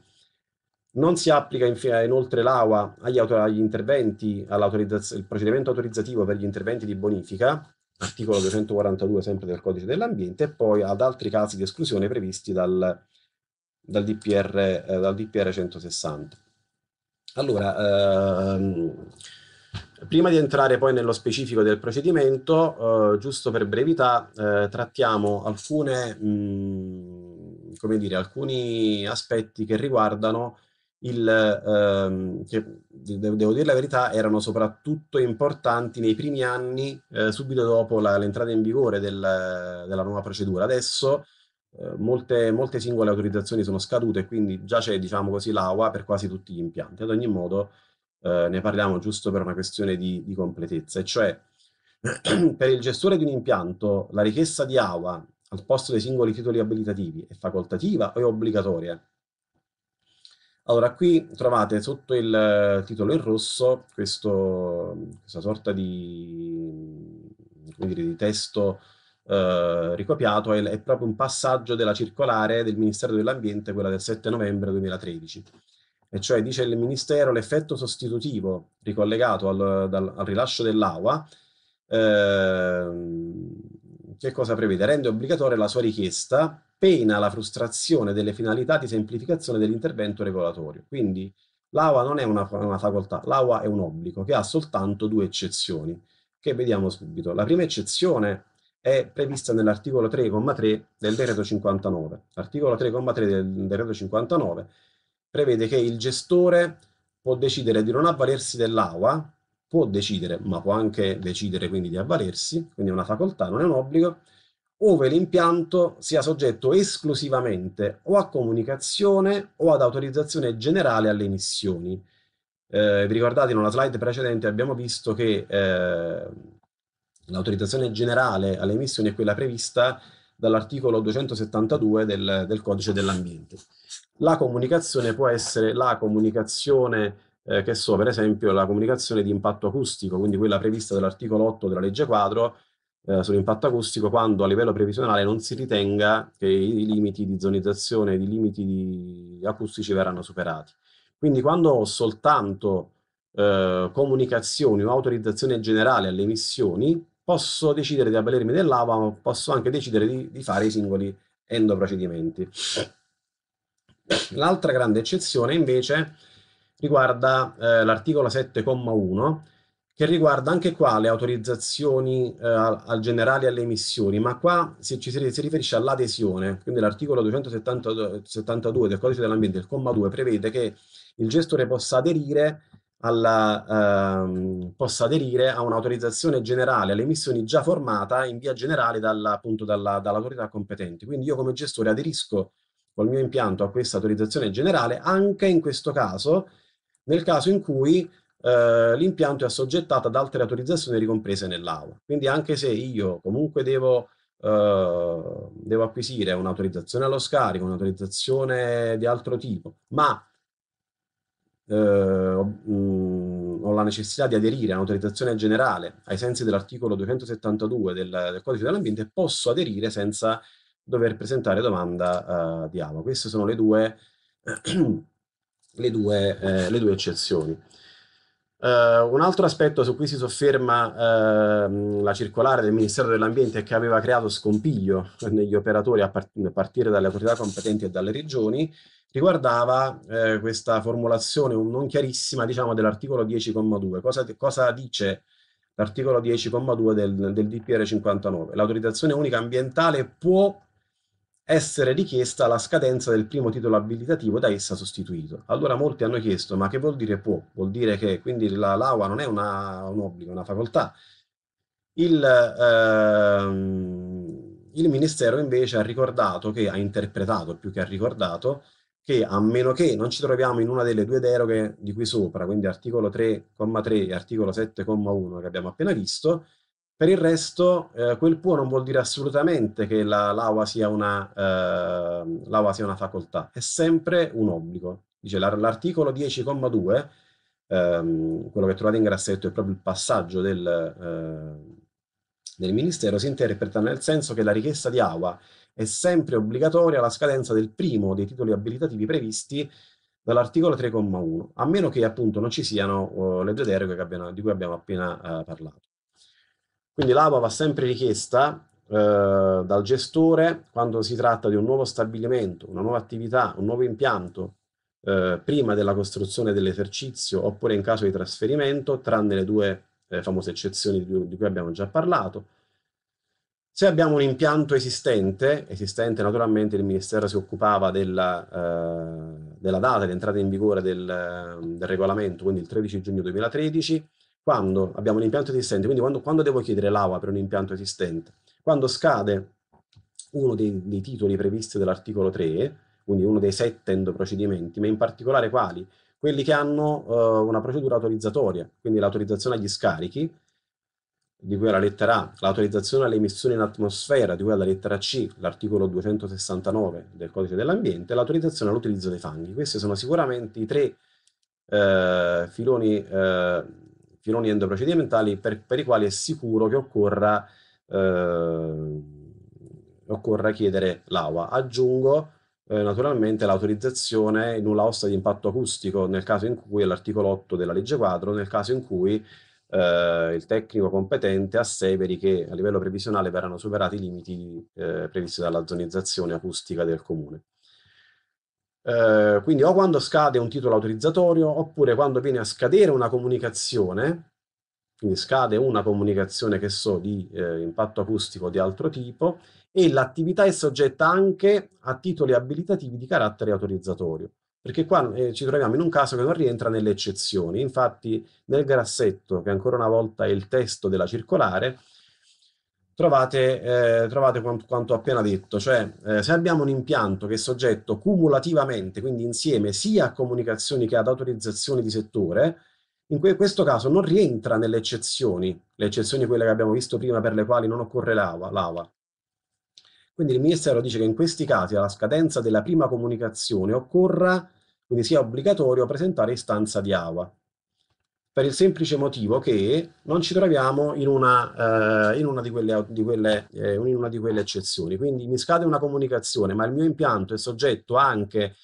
Non si applica inoltre l'AUA agli, agli, interventi, il procedimento autorizzativo per gli interventi di bonifica, articolo 242 sempre del codice dell'ambiente, e poi ad altri casi di esclusione previsti dal, dal, DPR, eh, dal DPR, 160. Allora, ehm, prima di entrare poi nello specifico del procedimento, eh, giusto per brevità, eh, trattiamo alcune, mh, mm, dire, alcuni aspetti che riguardano il, ehm, che de- devo dire la verità, erano soprattutto importanti nei primi anni, eh, subito dopo la, l'entrata in vigore del, della nuova procedura. Adesso eh, molte, molte, singole autorizzazioni sono scadute, e quindi già c'è, diciamo così, l'AUA per quasi tutti gli impianti. Ad ogni modo, eh, ne parliamo giusto per una questione di, di completezza, e cioè per il gestore di un impianto la richiesta di AUA al posto dei singoli titoli abilitativi è facoltativa o è obbligatoria? Allora, qui trovate sotto il eh, titolo in rosso questo, questa sorta di, dire, di testo eh, ricopiato, è, è, proprio un passaggio della circolare del Ministero dell'Ambiente, quella del 7 novembre 2013. E cioè dice il Ministero l'effetto sostitutivo ricollegato al, dal, al rilascio dell'AWA eh, che cosa prevede? Rende obbligatoria la sua richiesta pena la frustrazione delle finalità di semplificazione dell'intervento regolatorio. Quindi l'AUA non è una, una facoltà, l'AUA è un obbligo che ha soltanto due eccezioni, che vediamo subito. La prima eccezione è prevista nell'articolo 3,3 del decreto 59. L'articolo 3,3 del decreto 59 prevede che il gestore può decidere di non avvalersi dell'AUA, può decidere, ma può anche decidere quindi di avvalersi, quindi è una facoltà, non è un obbligo, ove l'impianto sia soggetto esclusivamente o a comunicazione o ad autorizzazione generale alle emissioni. Eh, vi ricordate, in una slide precedente abbiamo visto che eh, l'autorizzazione generale alle emissioni è quella prevista dall'articolo 272 del, del codice dell'ambiente. La comunicazione può essere la comunicazione eh, che so, per esempio, la comunicazione di impatto acustico, quindi quella prevista dall'articolo 8 della legge quadro, eh, sull'impatto acustico quando a livello previsionale non si ritenga che i limiti di zonizzazione e i limiti di acustici verranno superati. Quindi quando ho soltanto eh, comunicazioni o autorizzazione generale alle emissioni, posso decidere di avvalermi dell'AVA, ma posso anche decidere di, di fare i singoli endoprocedimenti. L'altra grande eccezione invece riguarda eh, l'articolo 7,1 che riguarda anche qua le autorizzazioni eh, al, generale alle emissioni, ma qua si, ci si, si riferisce all'adesione, quindi l'articolo 272 del codice dell'ambiente, il comma 2, prevede che il gestore possa aderire, alla, ehm, possa aderire a un'autorizzazione generale alle emissioni già formata in via generale dalla, appunto, dalla, dall'autorità competente. Quindi io come gestore aderisco col mio impianto a questa autorizzazione generale anche in questo caso, nel caso in cui eh, l'impianto è assoggettato ad altre autorizzazioni ricomprese nell'aula. Quindi anche se io comunque devo, eh, devo acquisire un'autorizzazione allo scarico, un'autorizzazione di altro tipo, ma eh, mh, mm, ho la necessità di aderire a un'autorizzazione generale ai sensi dell'articolo 272 del, del codice dell'ambiente, posso aderire senza dover presentare domanda eh, di aula. Queste sono le due, le due, eh, le due eccezioni. Uh, un altro aspetto su cui si sofferma uh, la circolare del Ministero dell'Ambiente che aveva creato scompiglio negli operatori a, part a partire dalle autorità competenti e dalle regioni riguardava uh, questa formulazione non chiarissima diciamo, dell'articolo 10,2. Cosa, cosa, dice l'articolo 10,2 del, del DPR 59? L'autorizzazione unica ambientale può essere richiesta la scadenza del primo titolo abilitativo da essa sostituito. Allora molti hanno chiesto, ma che vuol dire può? Vuol dire che quindi la laurea non è una, un obbligo, è una facoltà. Il, ehm, il, Ministero invece ha ricordato, che ha interpretato più che ha ricordato, che a meno che non ci troviamo in una delle due deroghe di qui sopra, quindi articolo 3,3 e articolo 7,1 che abbiamo appena visto, per il resto, eh, quel può non vuol dire assolutamente che la laurea sia, eh, sia, una facoltà, è sempre un obbligo. Dice l'articolo 10,2, ehm, quello che trovate in grassetto è proprio il passaggio del, eh, del Ministero, si interpreta nel senso che la richiesta di AUA è sempre obbligatoria alla scadenza del primo dei titoli abilitativi previsti dall'articolo 3,1, a meno che appunto non ci siano uh, eh, le due deroghe abbiamo, di cui abbiamo appena uh, parlato. Quindi l'APA va sempre richiesta eh, dal gestore quando si tratta di un nuovo stabilimento, una nuova attività, un nuovo impianto, eh, prima della costruzione dell'esercizio oppure in caso di trasferimento, tranne le due eh, famose eccezioni di, di cui abbiamo già parlato. Se abbiamo un impianto esistente, esistente naturalmente il Ministero si occupava della, eh, della data di entrata in vigore del, del regolamento, quindi il 13 giugno 2013, quando abbiamo un impianto esistente, quindi quando, quando devo chiedere l'AVA per un impianto esistente, quando scade uno dei, dei titoli previsti dall'articolo 3, quindi uno dei sette endoprocedimenti, ma in particolare quali? Quelli che hanno uh, una procedura autorizzatoria, quindi l'autorizzazione agli scarichi, di cui alla lettera A, l'autorizzazione alle emissioni in atmosfera, di cui alla lettera C, l'articolo 269 del codice dell'ambiente, l'autorizzazione all'utilizzo dei fanghi. Questi sono sicuramente i tre eh, filoni eh, filoni endoprocedimentali per, per i quali è sicuro che occorra, eh, occorra chiedere l'AUA. Aggiungo eh, naturalmente l'autorizzazione nulla ossa di impatto acustico nel caso in cui è 8 della legge quadro, nel caso in cui eh, il tecnico competente asseveri che a livello previsionale verranno superati i limiti eh, previsti dalla zonizzazione acustica del comune. Eh, quindi o quando scade un titolo autorizzatorio oppure quando viene a scadere una comunicazione, quindi scade una comunicazione che so di eh, impatto acustico di altro tipo e l'attività è soggetta anche a titoli abilitativi di carattere autorizzatorio perché qua eh, ci troviamo in un caso che non rientra nelle eccezioni. Infatti nel grassetto, che ancora una volta è il testo della circolare, trovate, eh, trovate quanto, quanto, appena detto, cioè eh, se abbiamo un impianto che è soggetto cumulativamente, quindi insieme sia a comunicazioni che ad autorizzazioni di settore, in que questo caso non rientra nelle eccezioni, le eccezioni quelle che abbiamo visto prima per le quali non occorre l'AVA. Quindi il Ministero dice che in questi casi alla scadenza della prima comunicazione occorra, quindi sia obbligatorio, presentare istanza di AVA per il semplice motivo che non ci troviamo in una, eh, in una, di, quelle, di, quelle, eh, in una di quelle eccezioni. Quindi mi scade una comunicazione, ma il mio impianto è soggetto anche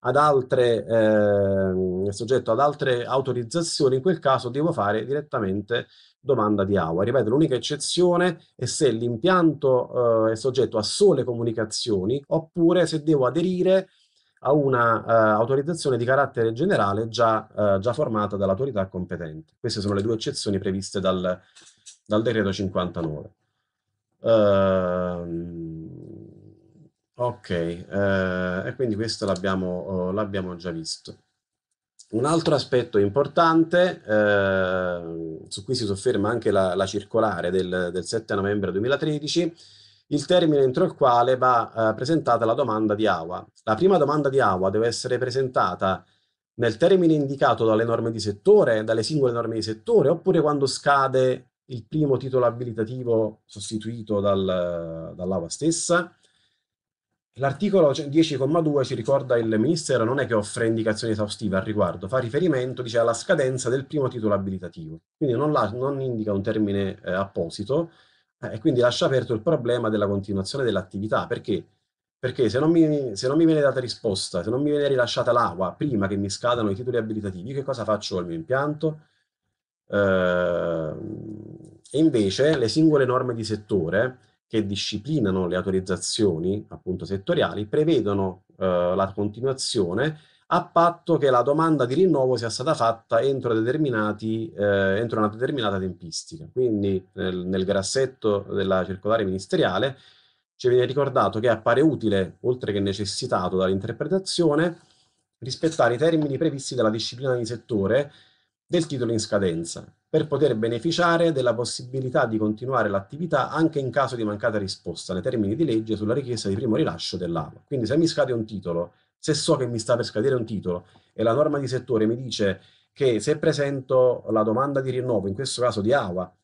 ad altre, eh, soggetto ad altre autorizzazioni, in quel caso devo fare direttamente domanda di AWA. Ripeto, l'unica eccezione è se l'impianto eh, è soggetto a sole comunicazioni oppure se devo aderire a una eh, autorizzazione di carattere generale già, eh, già formata dall'autorità competente. Queste sono le due eccezioni previste dal, dal decreto 59. Uh, ehm, ok, uh, e quindi questo l'abbiamo uh, già visto. Un altro aspetto importante, eh, su cui si sofferma anche la, la circolare del, del 7 novembre 2013, il termine entro il quale va eh, presentata la domanda di AWA. La prima domanda di AWA deve essere presentata nel termine indicato dalle norme di settore, dalle singole norme di settore, oppure quando scade il primo titolo abilitativo sostituito dal, dall'AWA stessa. L'articolo 10,2 cioè, ci ricorda il Ministero non è che offre indicazioni esaustive al riguardo, fa riferimento dice, alla scadenza del primo titolo abilitativo, quindi non, la, non indica un termine eh, apposito, eh, e quindi lascia aperto il problema della continuazione dell'attività. Perché? Perché se non, mi, se non mi viene data risposta, se non mi viene rilasciata l'acqua prima che mi scadano i titoli abilitativi, che cosa faccio al mio impianto? Ehm, e invece le singole norme di settore che disciplinano le autorizzazioni appunto settoriali prevedono eh, la continuazione a patto che la domanda di rinnovo sia stata fatta entro, determinati, eh, entro una determinata tempistica. Quindi nel, nel grassetto della circolare ministeriale ci viene ricordato che appare utile, oltre che necessitato dall'interpretazione, rispettare i termini previsti dalla disciplina di settore del titolo in scadenza, per poter beneficiare della possibilità di continuare l'attività anche in caso di mancata risposta nei termini di legge sulla richiesta di primo rilascio dell'AVA. Quindi se mi scade un titolo se so che mi sta per scadere un titolo e la norma di settore mi dice che se presento la domanda di rinnovo, in questo caso di AWA,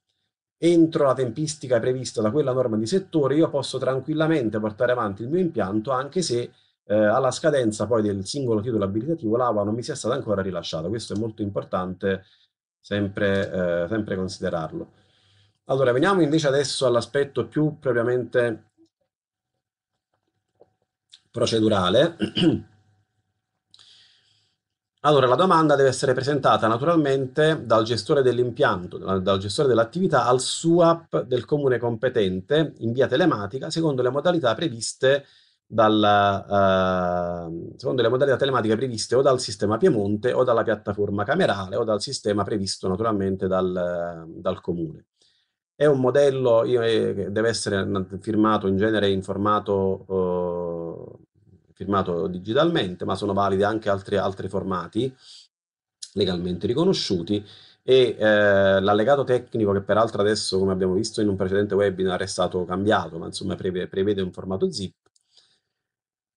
entro la tempistica prevista da quella norma di settore, io posso tranquillamente portare avanti il mio impianto anche se eh, alla scadenza poi del singolo titolo abilitativo l'AWA non mi sia stata ancora rilasciata. Questo è molto importante sempre, eh, sempre considerarlo. Allora, veniamo invece adesso all'aspetto più propriamente procedurale. Allora, la domanda deve essere presentata naturalmente dal gestore dell'impianto, dal gestore dell'attività al SUAP del comune competente in via telematica secondo le modalità previste dalla, eh, secondo le modalità telematiche previste o dal sistema Piemonte o dalla piattaforma camerale o dal sistema previsto naturalmente dal, dal comune. È un modello eh, che deve essere firmato in genere in formato eh, firmato digitalmente, ma sono validi anche altri, altri formati legalmente riconosciuti e eh, l'allegato tecnico che peraltro adesso come abbiamo visto in un precedente webinar è stato cambiato ma insomma prevede, prevede un formato zip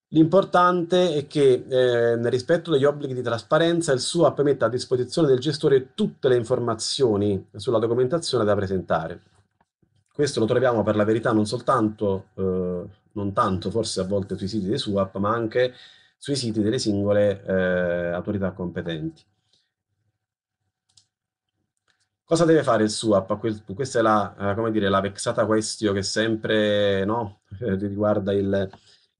l'importante è che eh, nel rispetto degli obblighi di trasparenza il SUA metta a disposizione del gestore tutte le informazioni sulla documentazione da presentare questo lo troviamo per la verità non soltanto eh, non tanto forse a volte sui siti dei SUAP, ma anche sui siti delle singole eh, autorità competenti. Cosa deve fare il SUAP? Questa è la, eh, dire, la vexata questio che sempre no, eh, riguarda il,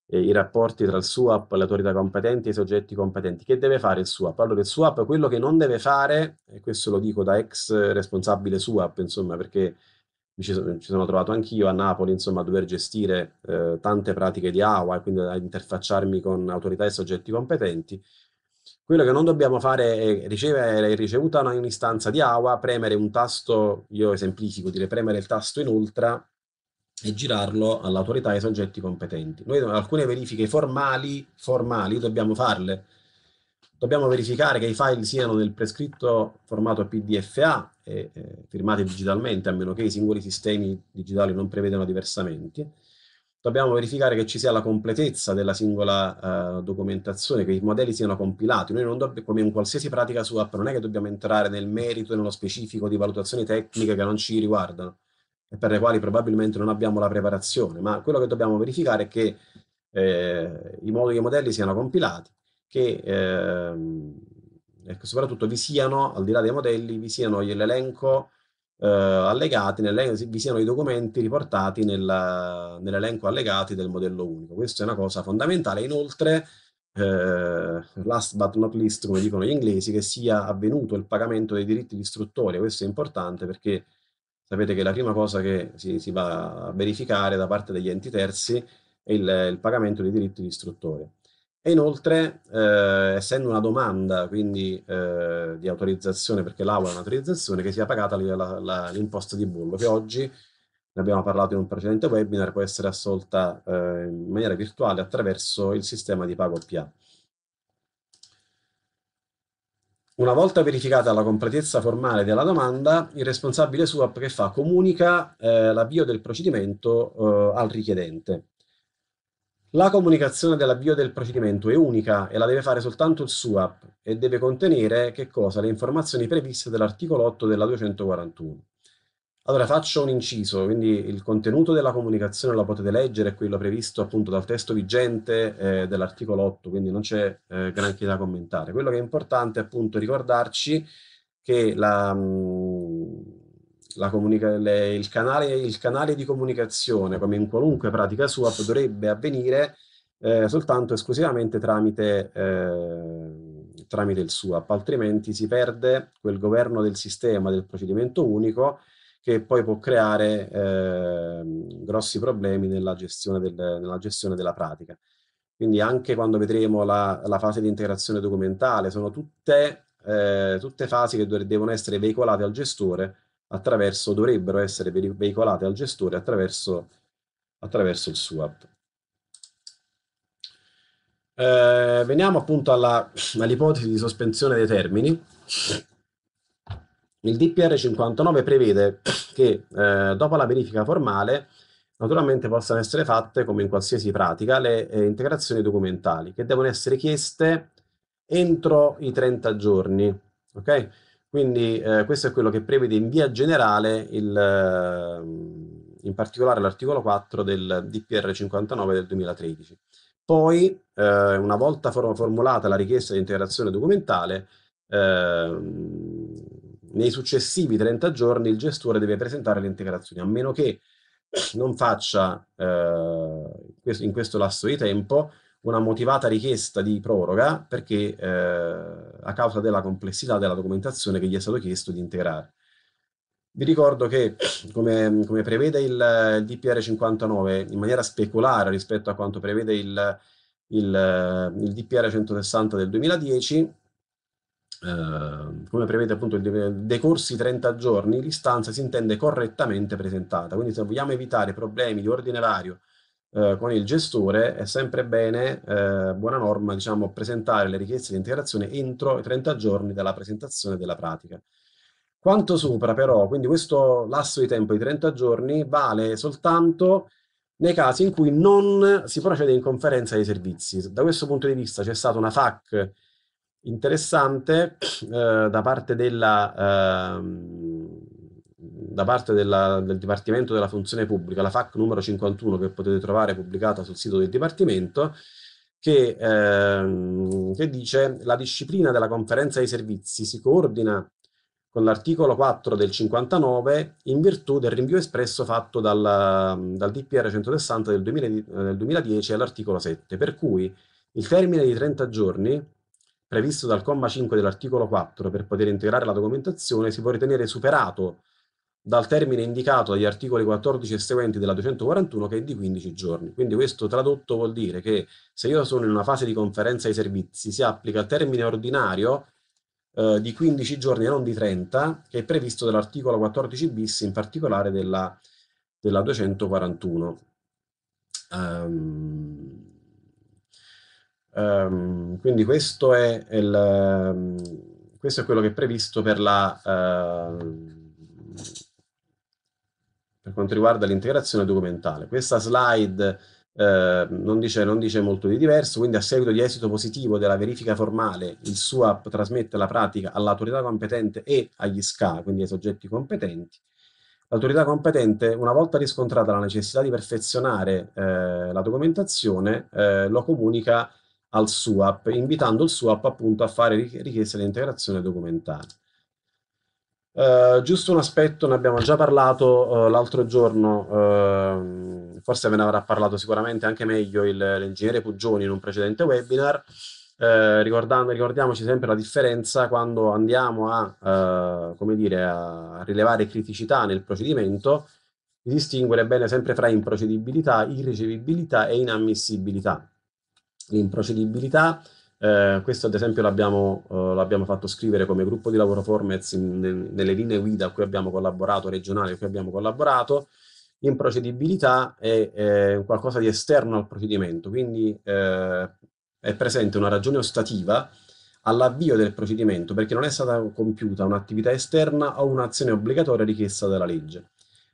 eh, i rapporti tra il SUAP, le autorità competenti e i soggetti competenti. Che deve fare il SUAP? Allora il SUAP quello che non deve fare, e questo lo dico da ex responsabile SUAP, insomma, perché mi ci, sono, ci sono trovato anch'io a Napoli, insomma, a dover gestire eh, tante pratiche di AWA e quindi a interfacciarmi con autorità e soggetti competenti. Quello che non dobbiamo fare è ricevere ricevuta un'istanza di AWA, premere un tasto, io esemplifico, dire premere il tasto in ultra e girarlo all'autorità e ai soggetti competenti. Noi alcune verifiche formali, formali dobbiamo farle, dobbiamo verificare che i file siano del prescritto formato PDFA e eh, firmati digitalmente, a meno che i singoli sistemi digitali non prevedano diversamenti. Dobbiamo verificare che ci sia la completezza della singola eh, documentazione, che i modelli siano compilati. Noi non dobbiamo, come in qualsiasi pratica su app, non è che dobbiamo entrare nel merito e nello specifico di valutazioni tecniche che non ci riguardano e per le quali probabilmente non abbiamo la preparazione, ma quello che dobbiamo verificare è che eh, i, modi, i modelli siano compilati che ehm, ecco, soprattutto vi siano, al di là dei modelli, vi siano l'elenco eh, allegati, vi siano i documenti riportati nella, nell'elenco allegati del modello unico. Questa è una cosa fondamentale. Inoltre, eh, last but not least, come dicono gli inglesi, che sia avvenuto il pagamento dei diritti di istruttoria. Questo è importante perché sapete che la prima cosa che si, si va a verificare da parte degli enti terzi è il, il pagamento dei diritti di istruttoria. E inoltre, eh, essendo una domanda quindi eh, di autorizzazione, perché l'Aula è un'autorizzazione, che sia pagata l'imposta di bullo, che oggi, ne abbiamo parlato in un precedente webinar, può essere assolta eh, in maniera virtuale attraverso il sistema di pago PA. Una volta verificata la completezza formale della domanda, il responsabile SUAP che fa? Comunica eh, l'avvio del procedimento eh, al richiedente la comunicazione dell'avvio del procedimento è unica e la deve fare soltanto il SUAP e deve contenere Le informazioni previste dall'articolo 8 della 241. Allora faccio un inciso, quindi il contenuto della comunicazione lo potete leggere, è quello previsto appunto dal testo vigente eh, dell'articolo 8, quindi non c'è eh, granché da commentare. Quello che è importante è appunto ricordarci che la, mh, la le, il, canale, il, canale, di comunicazione, come in qualunque pratica sua, dovrebbe avvenire eh, soltanto esclusivamente tramite, eh, tramite il SUAP, altrimenti si perde quel governo del sistema, del procedimento unico, che poi può creare eh, grossi problemi nella gestione, del, nella gestione, della pratica. Quindi anche quando vedremo la, la fase di integrazione documentale, sono tutte, eh, tutte fasi che devono essere veicolate al gestore attraverso, dovrebbero essere veicolate al gestore attraverso, attraverso il SUAP. Eh, veniamo appunto all'ipotesi all di sospensione dei termini. Il DPR 59 prevede che eh, dopo la verifica formale naturalmente possano essere fatte, come in qualsiasi pratica, le eh, integrazioni documentali che devono essere chieste entro i 30 giorni. Okay? Quindi eh, questo è quello che prevede in via generale, il, eh, in particolare l'articolo 4 del DPR 59 del 2013. Poi, eh, una volta for formulata la richiesta di integrazione documentale, ehm, nei successivi 30 giorni il gestore deve presentare le integrazioni, a meno che non faccia eh, in questo lasso di tempo una motivata richiesta di proroga perché eh, a causa della complessità della documentazione che gli è stato chiesto di integrare. Vi ricordo che, come, come prevede il, il, DPR 59, in maniera speculare rispetto a quanto prevede il, il, il DPR 160 del 2010, eh, come prevede appunto il, dei corsi 30 giorni, l'istanza si intende correttamente presentata. Quindi se vogliamo evitare problemi di ordine vario eh, con il gestore è sempre bene, eh, buona norma, diciamo, presentare le richieste di integrazione entro i 30 giorni dalla presentazione della pratica. Quanto sopra però, quindi questo lasso di tempo di 30 giorni vale soltanto nei casi in cui non si procede in conferenza dei servizi. Da questo punto di vista c'è stata una FAC interessante eh, da parte della, eh, da parte della, del Dipartimento della Funzione Pubblica, la FAC numero 51 che potete trovare pubblicata sul sito del Dipartimento, che, ehm, che dice la disciplina della conferenza dei servizi si coordina con l'articolo 4 del 59 in virtù del rinvio espresso fatto dal, dal DPR 160 del, 2000, del 2010 all'articolo 7, per cui il termine di 30 giorni previsto dal comma 5 dell'articolo 4 per poter integrare la documentazione si può ritenere superato dal termine indicato dagli articoli 14 e seguenti della 241 che è di 15 giorni. Quindi questo tradotto vuol dire che se io sono in una fase di conferenza ai servizi si applica il termine ordinario eh, di 15 giorni e non di 30 che è previsto dall'articolo 14 bis in particolare della, della 241. Um, um, quindi questo è, il, um, questo è quello che è previsto per la... Uh, per quanto riguarda l'integrazione documentale. Questa slide eh, non, dice, non, dice, molto di diverso, quindi a seguito di esito positivo della verifica formale, il SUAP trasmette la pratica all'autorità competente e agli SCA, quindi ai soggetti competenti. L'autorità competente, una volta riscontrata la necessità di perfezionare eh, la documentazione, eh, lo comunica al SUAP, invitando il SUAP appunto a fare richieste di integrazione documentale. Eh, giusto un aspetto, ne abbiamo già parlato uh, l'altro giorno, uh, forse ve ne avrà parlato sicuramente anche meglio il, l'ingegnere Puggioni in un precedente webinar, eh, ricordiamoci sempre la differenza quando andiamo a, dire, a rilevare criticità nel procedimento, di distinguere bene sempre fra improcedibilità, irricevibilità e inammissibilità. L'improcedibilità è eh, questo ad esempio l'abbiamo, eh, l'abbiamo, fatto scrivere come gruppo di lavoro Formez in, in, nelle linee guida a cui abbiamo collaborato, regionale a cui abbiamo collaborato, in procedibilità è, è eh, qualcosa di esterno al procedimento, quindi eh, è presente una ragione ostativa all'avvio del procedimento perché non è stata compiuta un'attività esterna o un'azione obbligatoria richiesta dalla legge.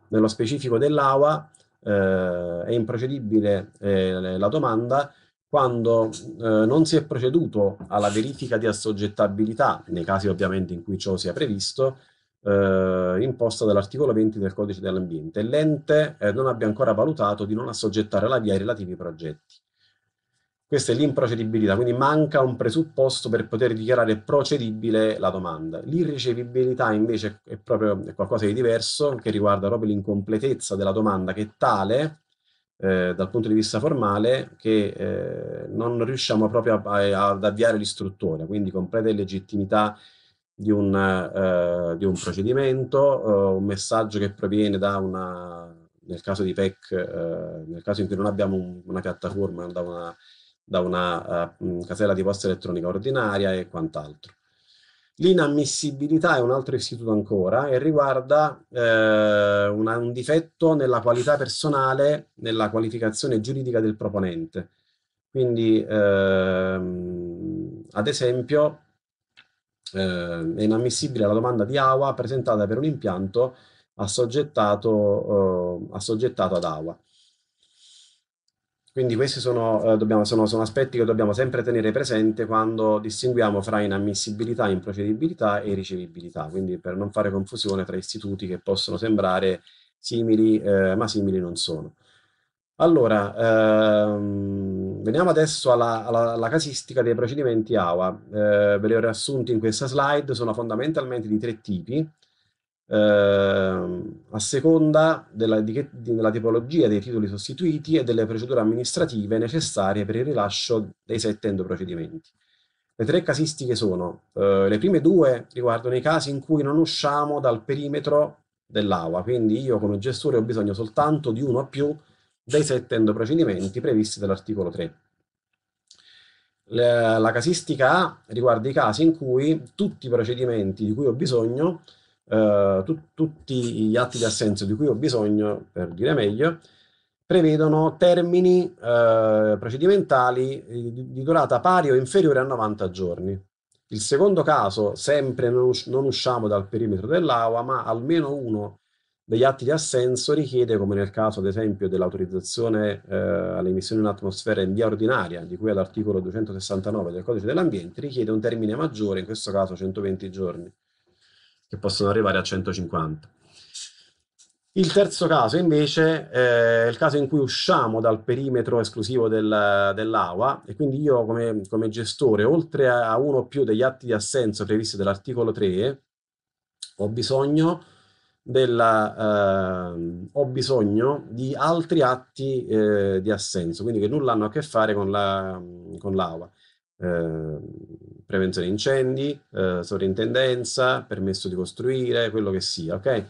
Nello specifico dell'AUA eh, è improcedibile eh, la domanda quando eh, non si è proceduto alla verifica di assoggettabilità, nei casi ovviamente in cui ciò sia previsto, eh, imposta dall'articolo 20 del codice dell'ambiente, e l'ente eh, non abbia ancora valutato di non assoggettare la via ai relativi progetti. Questa è l'improcedibilità, quindi manca un presupposto per poter dichiarare procedibile la domanda. L'irricevibilità invece è proprio è qualcosa di diverso, che riguarda proprio l'incompletezza della domanda, che è tale eh, dal punto di vista formale che eh, non riusciamo proprio a, a, ad avviare l'istruttore, quindi completa illegittimità di un, eh, di un procedimento, eh, un messaggio che proviene da una, nel caso di PEC, eh, nel caso in cui non abbiamo un, una piattaforma, da una, da una uh, casella di posta elettronica ordinaria e quant'altro. L'inammissibilità è un altro istituto ancora e riguarda eh, una, un difetto nella qualità personale, nella qualificazione giuridica del proponente. Quindi, ehm, ad esempio, eh, è inammissibile la domanda di AWA presentata per un impianto assoggettato, eh, assoggettato ad AWA. Quindi questi sono, eh, dobbiamo, sono, sono, aspetti che dobbiamo sempre tenere presente quando distinguiamo fra inammissibilità, improcedibilità e ricevibilità, quindi per non fare confusione tra istituti che possono sembrare simili, eh, ma simili non sono. Allora, ehm, veniamo adesso alla, alla, alla, casistica dei procedimenti AWA. Eh, ve li ho riassunti in questa slide, sono fondamentalmente di tre tipi eh, a seconda della, di, della, tipologia dei titoli sostituiti e delle procedure amministrative necessarie per il rilascio dei sette endoprocedimenti. Le tre casistiche sono, eh, le prime due riguardano i casi in cui non usciamo dal perimetro dell'AWA, quindi io come gestore ho bisogno soltanto di uno o più dei sette endoprocedimenti previsti dall'articolo 3. la casistica A riguarda i casi in cui tutti i procedimenti di cui ho bisogno eh, tu, tutti gli atti di assenso di cui ho bisogno, per dire meglio, prevedono termini eh, procedimentali eh, di, di, durata pari o inferiore a 90 giorni. Il secondo caso, sempre non, non usciamo dal perimetro dell'AUA, ma almeno uno degli atti di assenso richiede, come nel caso ad esempio dell'autorizzazione eh, emissioni in atmosfera in via ordinaria, di cui all'articolo 269 del codice dell'ambiente, richiede un termine maggiore, in questo caso 120 giorni che possono arrivare a 150. Il terzo caso invece è il caso in cui usciamo dal perimetro esclusivo del, dell'AWA e quindi io come, come, gestore, oltre a uno o più degli atti di assenso previsti dall'articolo 3, ho bisogno, della, eh, ho bisogno di altri atti eh, di assenso, quindi che nulla hanno a che fare con La, con prevenzione incendi, eh, sovrintendenza, permesso di costruire, quello che sia, ok?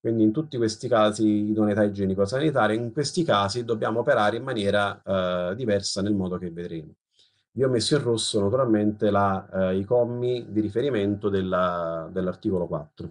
Quindi in tutti questi casi idoneità igienico-sanitaria, in questi casi dobbiamo operare in maniera eh, diversa nel modo che vedremo. Vi ho messo in rosso naturalmente la, eh, i commi di riferimento dell'articolo 4.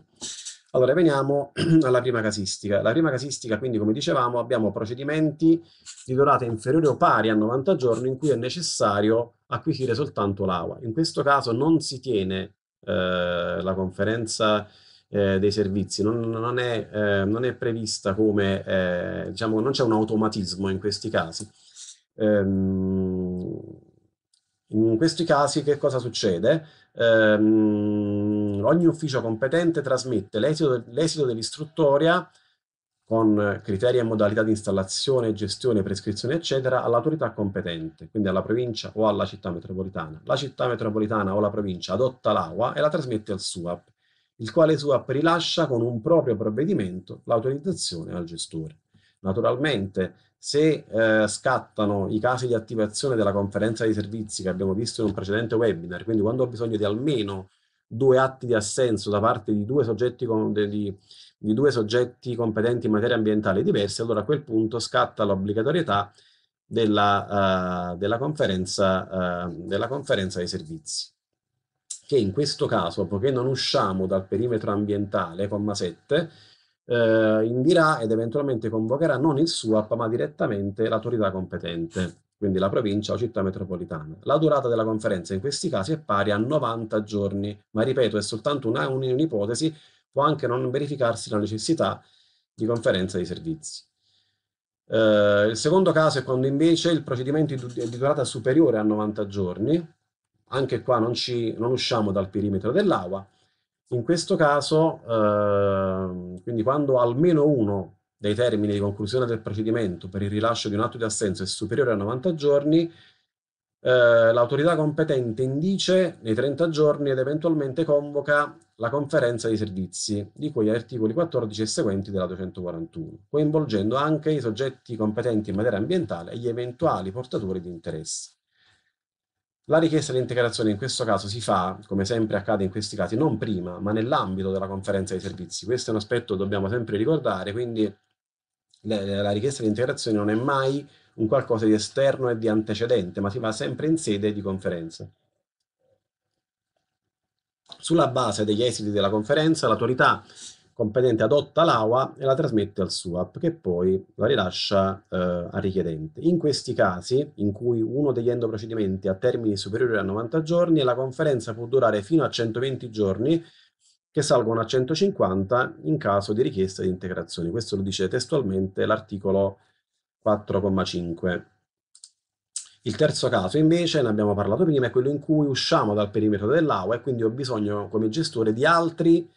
Allora, veniamo alla prima casistica. La prima casistica, quindi, come dicevamo, abbiamo procedimenti di durata inferiore o pari a 90 giorni in cui è necessario acquisire soltanto l'AWA. In questo caso non si tiene eh, la conferenza eh, dei servizi, non, non, è, eh, non, è, prevista come, eh, diciamo, non c'è un automatismo in questi casi. Ehm, in questi casi che cosa succede? Ehm, ogni ufficio competente trasmette l'esito dell'istruttoria con criteri e modalità di installazione, gestione, prescrizione, eccetera, all'autorità competente, quindi alla provincia o alla città metropolitana. La città metropolitana o la provincia adotta l'AUA e la trasmette al SUAP, il quale SUAP rilascia con un proprio provvedimento l'autorizzazione al gestore. Naturalmente, se eh, scattano i casi di attivazione della conferenza dei servizi che abbiamo visto in un precedente webinar, quindi quando ho bisogno di almeno due atti di assenso da parte di due soggetti con, di, di due soggetti competenti in materia ambientale diversi, allora a quel punto scatta l'obbligatorietà della, uh, della, conferenza, uh, della conferenza dei servizi, che in questo caso, poiché non usciamo dal perimetro ambientale, comma 7, eh, indirà ed eventualmente convocherà non il SUAP ma direttamente l'autorità competente, quindi la provincia o città metropolitana. La durata della conferenza in questi casi è pari a 90 giorni, ma ripeto è soltanto un'ipotesi un può anche non verificarsi la necessità di conferenza di servizi. Eh, il secondo caso è quando invece il procedimento è di durata superiore a 90 giorni, anche qua non, ci, non usciamo dal perimetro dell'AWA, in questo caso, eh, quindi quando almeno uno dei termini di conclusione del procedimento per il rilascio di un atto di assenso è superiore a 90 giorni, eh, l'autorità competente indice nei 30 giorni ed eventualmente convoca la conferenza dei servizi, di cui agli articoli 14 e seguenti della 241, coinvolgendo anche i soggetti competenti in materia ambientale e gli eventuali portatori di interesse. La richiesta di integrazione in questo caso si fa, come sempre accade in questi casi, non prima, ma nell'ambito della conferenza dei servizi. Questo è un aspetto che dobbiamo sempre ricordare, quindi la richiesta di integrazione non è mai un qualcosa di esterno e di antecedente, ma si va sempre in sede di conferenza. Sulla base degli esiti della conferenza, l'autorità competente adotta l'AWA e la trasmette al SUAP, che poi la rilascia eh, al richiedente. In questi casi, in cui uno degli endoprocedimenti ha termini superiori a 90 giorni, la conferenza può durare fino a 120 giorni, che salgono a 150 in caso di richiesta di integrazione. Questo lo dice testualmente l'articolo 4,5 il terzo caso invece, ne abbiamo parlato prima, è quello in cui usciamo dal perimetro dell'AUA e quindi ho bisogno come gestore di altri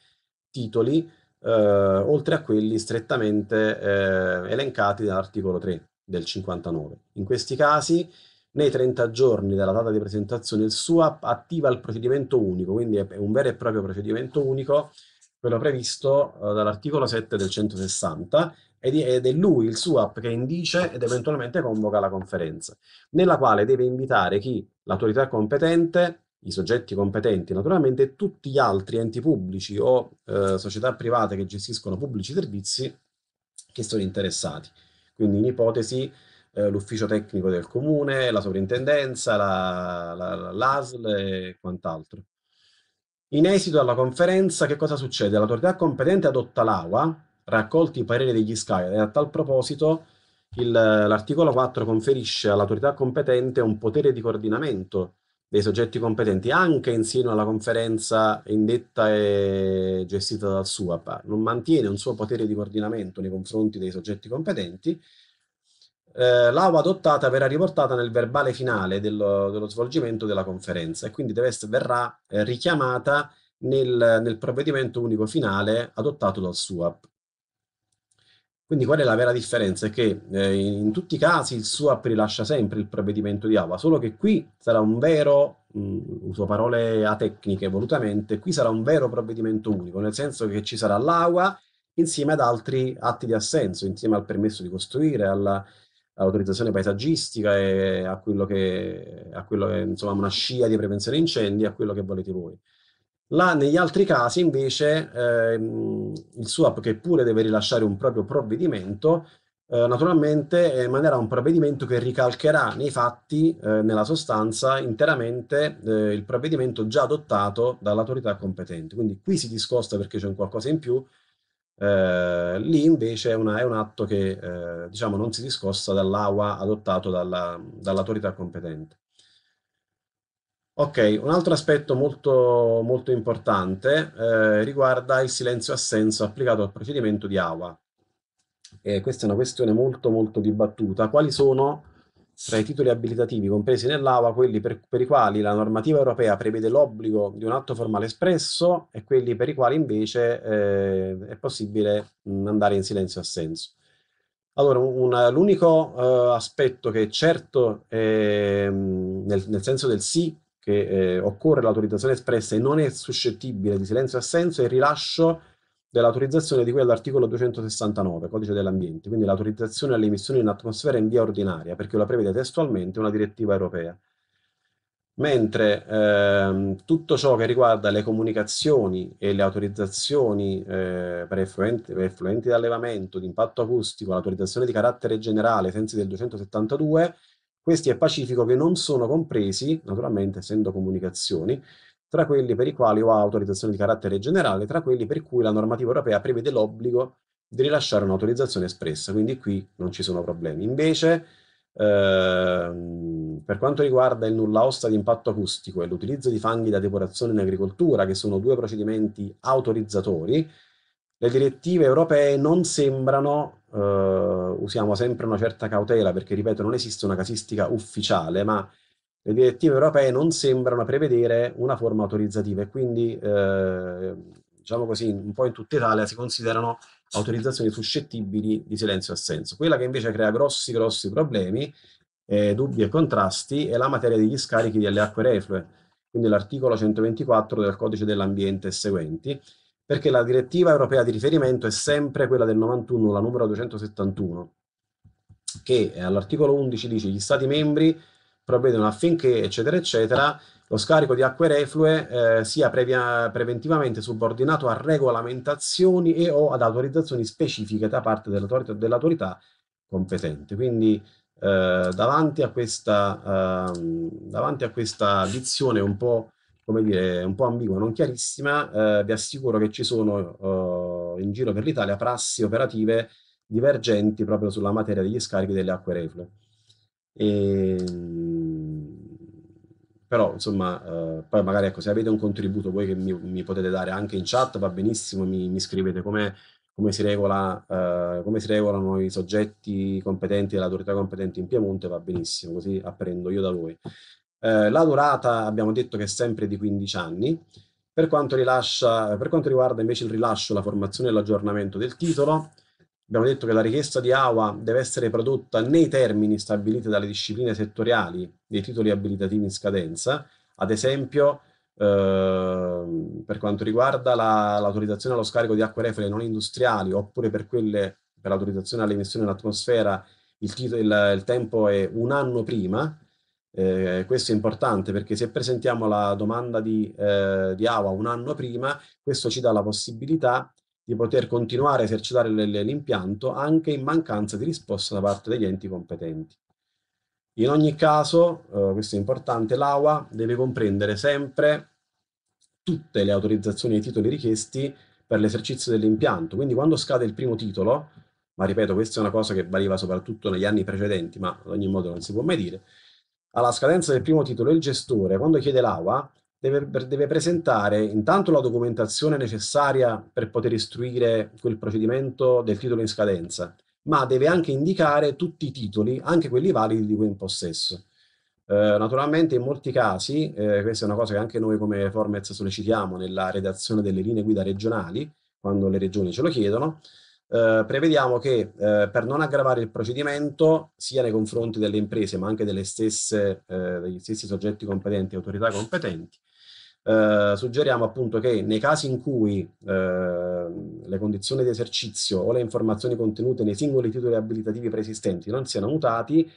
titoli eh, oltre a quelli strettamente eh, elencati dall'articolo 3 del 59. In questi casi nei 30 giorni dalla data di presentazione il SUAP attiva il procedimento unico, quindi è un vero e proprio procedimento unico, quello previsto eh, dall'articolo 7 del 160 ed è lui, il SUAP, che indice ed eventualmente convoca la conferenza, nella quale deve invitare chi? L'autorità competente, i soggetti competenti, naturalmente tutti gli altri enti pubblici o eh, società private che gestiscono pubblici servizi che sono interessati. Quindi in ipotesi eh, l'ufficio tecnico del comune, la sovrintendenza, l'ASL la, la, e quant'altro. In esito alla conferenza che cosa succede? L'autorità competente adotta l'AWA, raccolti i pareri degli SCAIA e a tal proposito il, l'articolo 4 conferisce all'autorità competente un potere di coordinamento dei soggetti competenti anche in seno alla conferenza indetta e gestita dal SUAP, non mantiene un suo potere di coordinamento nei confronti dei soggetti competenti, eh, l'AU adottata verrà riportata nel verbale finale dello, dello svolgimento della conferenza e quindi essere, verrà eh, richiamata nel, nel provvedimento unico finale adottato dal SUAP. Quindi qual è la vera differenza? È che eh, in tutti i casi il SUAP rilascia sempre il provvedimento di AVA, solo che qui sarà un vero, mh, mm, uso parole atecniche volutamente, qui sarà un vero provvedimento unico, nel senso che ci sarà l'AVA insieme ad altri atti di assenso, insieme al permesso di costruire, alla, all'autorizzazione paesaggistica e a quello che, a quello che insomma una scia di prevenzione incendi, a quello che volete voi. Là, negli altri casi, invece, ehm, il SUAP, che pure deve rilasciare un proprio provvedimento, eh, naturalmente emanerà un provvedimento che ricalcherà nei fatti, eh, nella sostanza, interamente eh, il provvedimento già adottato dall'autorità competente. Quindi qui si discosta perché c'è un qualcosa in più, eh, lì invece è, una, è, un atto che eh, diciamo, non si discosta dall'AWA adottato dall'autorità dall competente. Ok, un altro aspetto molto, molto importante eh, riguarda il silenzio-assenso applicato al procedimento di AWA. Eh, questa è una questione molto molto dibattuta. Quali sono tra i titoli abilitativi compresi nell'AWA quelli per, per i quali la normativa europea prevede l'obbligo di un atto formale espresso e quelli per i quali invece eh, è possibile mh, andare in silenzio-assenso? Allora, l'unico uh, aspetto che certo è, mh, nel, nel senso del sì che eh, occorre l'autorizzazione espressa e non è suscettibile di silenzio assenso e rilascio dell'autorizzazione di cui all'articolo 269, codice dell'ambiente, quindi l'autorizzazione alle emissioni in atmosfera in via ordinaria, perché la prevede testualmente una direttiva europea. Mentre ehm, tutto ciò che riguarda le comunicazioni e le autorizzazioni eh, per, effluenti, per effluenti di allevamento, di impatto acustico, l'autorizzazione di carattere generale, ai sensi del 272, questi è pacifico che non sono compresi, naturalmente essendo comunicazioni, tra quelli per i quali ho autorizzazione di carattere generale, tra quelli per cui la normativa europea prevede l'obbligo di rilasciare un'autorizzazione espressa, quindi qui non ci sono problemi. Invece, ehm, per quanto riguarda il nulla osta di impatto acustico e l'utilizzo di fanghi da depurazione in agricoltura, che sono due procedimenti autorizzatori, le direttive europee non sembrano Uh, usiamo sempre una certa cautela perché, ripeto, non esiste una casistica ufficiale, ma le direttive europee non sembrano prevedere una forma autorizzativa e quindi, eh, diciamo così, un po' in tutta Italia si considerano autorizzazioni suscettibili di silenzio assenso. Quella che invece crea grossi, grossi problemi, eh, dubbi e contrasti è la materia degli scarichi delle acque reflue, quindi l'articolo 124 del codice dell'ambiente e seguenti, perché la direttiva europea di riferimento è sempre quella del 91, la numero 271, che all'articolo 11 dice gli Stati membri provvedono affinché, eccetera, eccetera, lo scarico di acque reflue eh, sia previa, preventivamente subordinato a regolamentazioni e o ad autorizzazioni specifiche da parte dell'autorità, dell competente. Quindi eh, davanti, a questa, eh, davanti a questa dizione un po' come dire, un po' ambigua, non chiarissima, eh, vi assicuro che ci sono eh, in giro per l'Italia prassi operative divergenti proprio sulla materia degli scarichi delle acque reflue. E, ehm, però insomma, eh, poi magari ecco, se avete un contributo voi che mi, mi potete dare anche in chat va benissimo, mi, mi scrivete come, come, si regola, eh, come, si regolano i soggetti competenti e l'autorità competente in Piemonte, va benissimo, così apprendo io da voi. Eh, la durata abbiamo detto che è sempre di 15 anni. Per quanto, rilascia, per quanto riguarda invece il rilascio, la formazione e l'aggiornamento del titolo, abbiamo detto che la richiesta di AWA deve essere prodotta nei termini stabiliti dalle discipline settoriali dei titoli abilitativi in scadenza, ad esempio eh, per quanto riguarda l'autorizzazione allo scarico di acque reflue non industriali oppure per quelle per l'autorizzazione all'emissione in atmosfera il, titolo, il, il tempo è un anno prima, eh, questo è importante perché se presentiamo la domanda di, eh, di AWA un anno prima, questo ci dà la possibilità di poter continuare a esercitare l'impianto anche in mancanza di risposta da parte degli enti competenti. In ogni caso, eh, questo è importante, l'AWA deve comprendere sempre tutte le autorizzazioni e i titoli richiesti per l'esercizio dell'impianto. Quindi quando scade il primo titolo, ma ripeto, questa è una cosa che valeva soprattutto negli anni precedenti, ma ad ogni modo non si può mai dire, alla scadenza del primo titolo il gestore, quando chiede l'AUA, deve, deve presentare intanto la documentazione necessaria per poter istruire quel procedimento del titolo in scadenza, ma deve anche indicare tutti i titoli, anche quelli validi di cui è in possesso. Eh, naturalmente in molti casi, eh, questa è una cosa che anche noi come Formez sollecitiamo nella redazione delle linee guida regionali, quando le regioni ce lo chiedono, eh, prevediamo che eh, per non aggravare il procedimento sia nei confronti delle imprese ma anche stesse, eh, degli stessi soggetti competenti e autorità competenti, eh, suggeriamo appunto che nei casi in cui eh, le condizioni di esercizio o le informazioni contenute nei singoli titoli abilitativi preesistenti non siano mutati,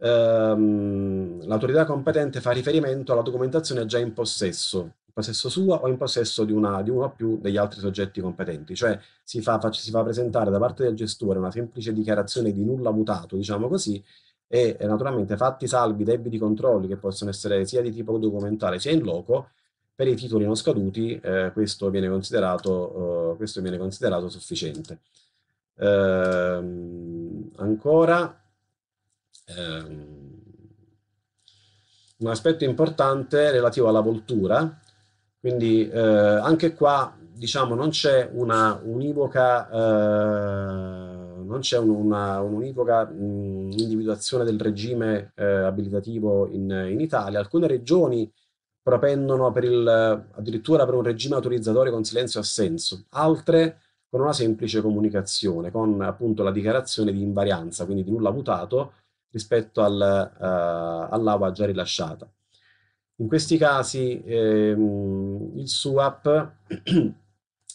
ehm, l'autorità competente fa riferimento alla documentazione già in possesso in possesso sua o in possesso di, una, di uno o più degli altri soggetti competenti, cioè si fa, fa, si fa, presentare da parte del gestore una semplice dichiarazione di nulla mutato, diciamo così, e naturalmente fatti salvi debiti controlli che possono essere sia di tipo documentale sia in loco, per i titoli non scaduti eh, questo, viene eh, questo, viene considerato, sufficiente. Ehm, ancora, ehm, un aspetto importante relativo alla voltura, quindi eh, anche qua diciamo non c'è una univoca, eh, non c'è un'univoca un mm, individuazione del regime eh, abilitativo in, in, Italia. Alcune regioni propendono per il, addirittura per un regime autorizzatorio con silenzio assenso, altre con una semplice comunicazione, con appunto la dichiarazione di invarianza, quindi di nulla mutato rispetto al, eh, all'AVA già rilasciata. In questi casi ehm, il SUAP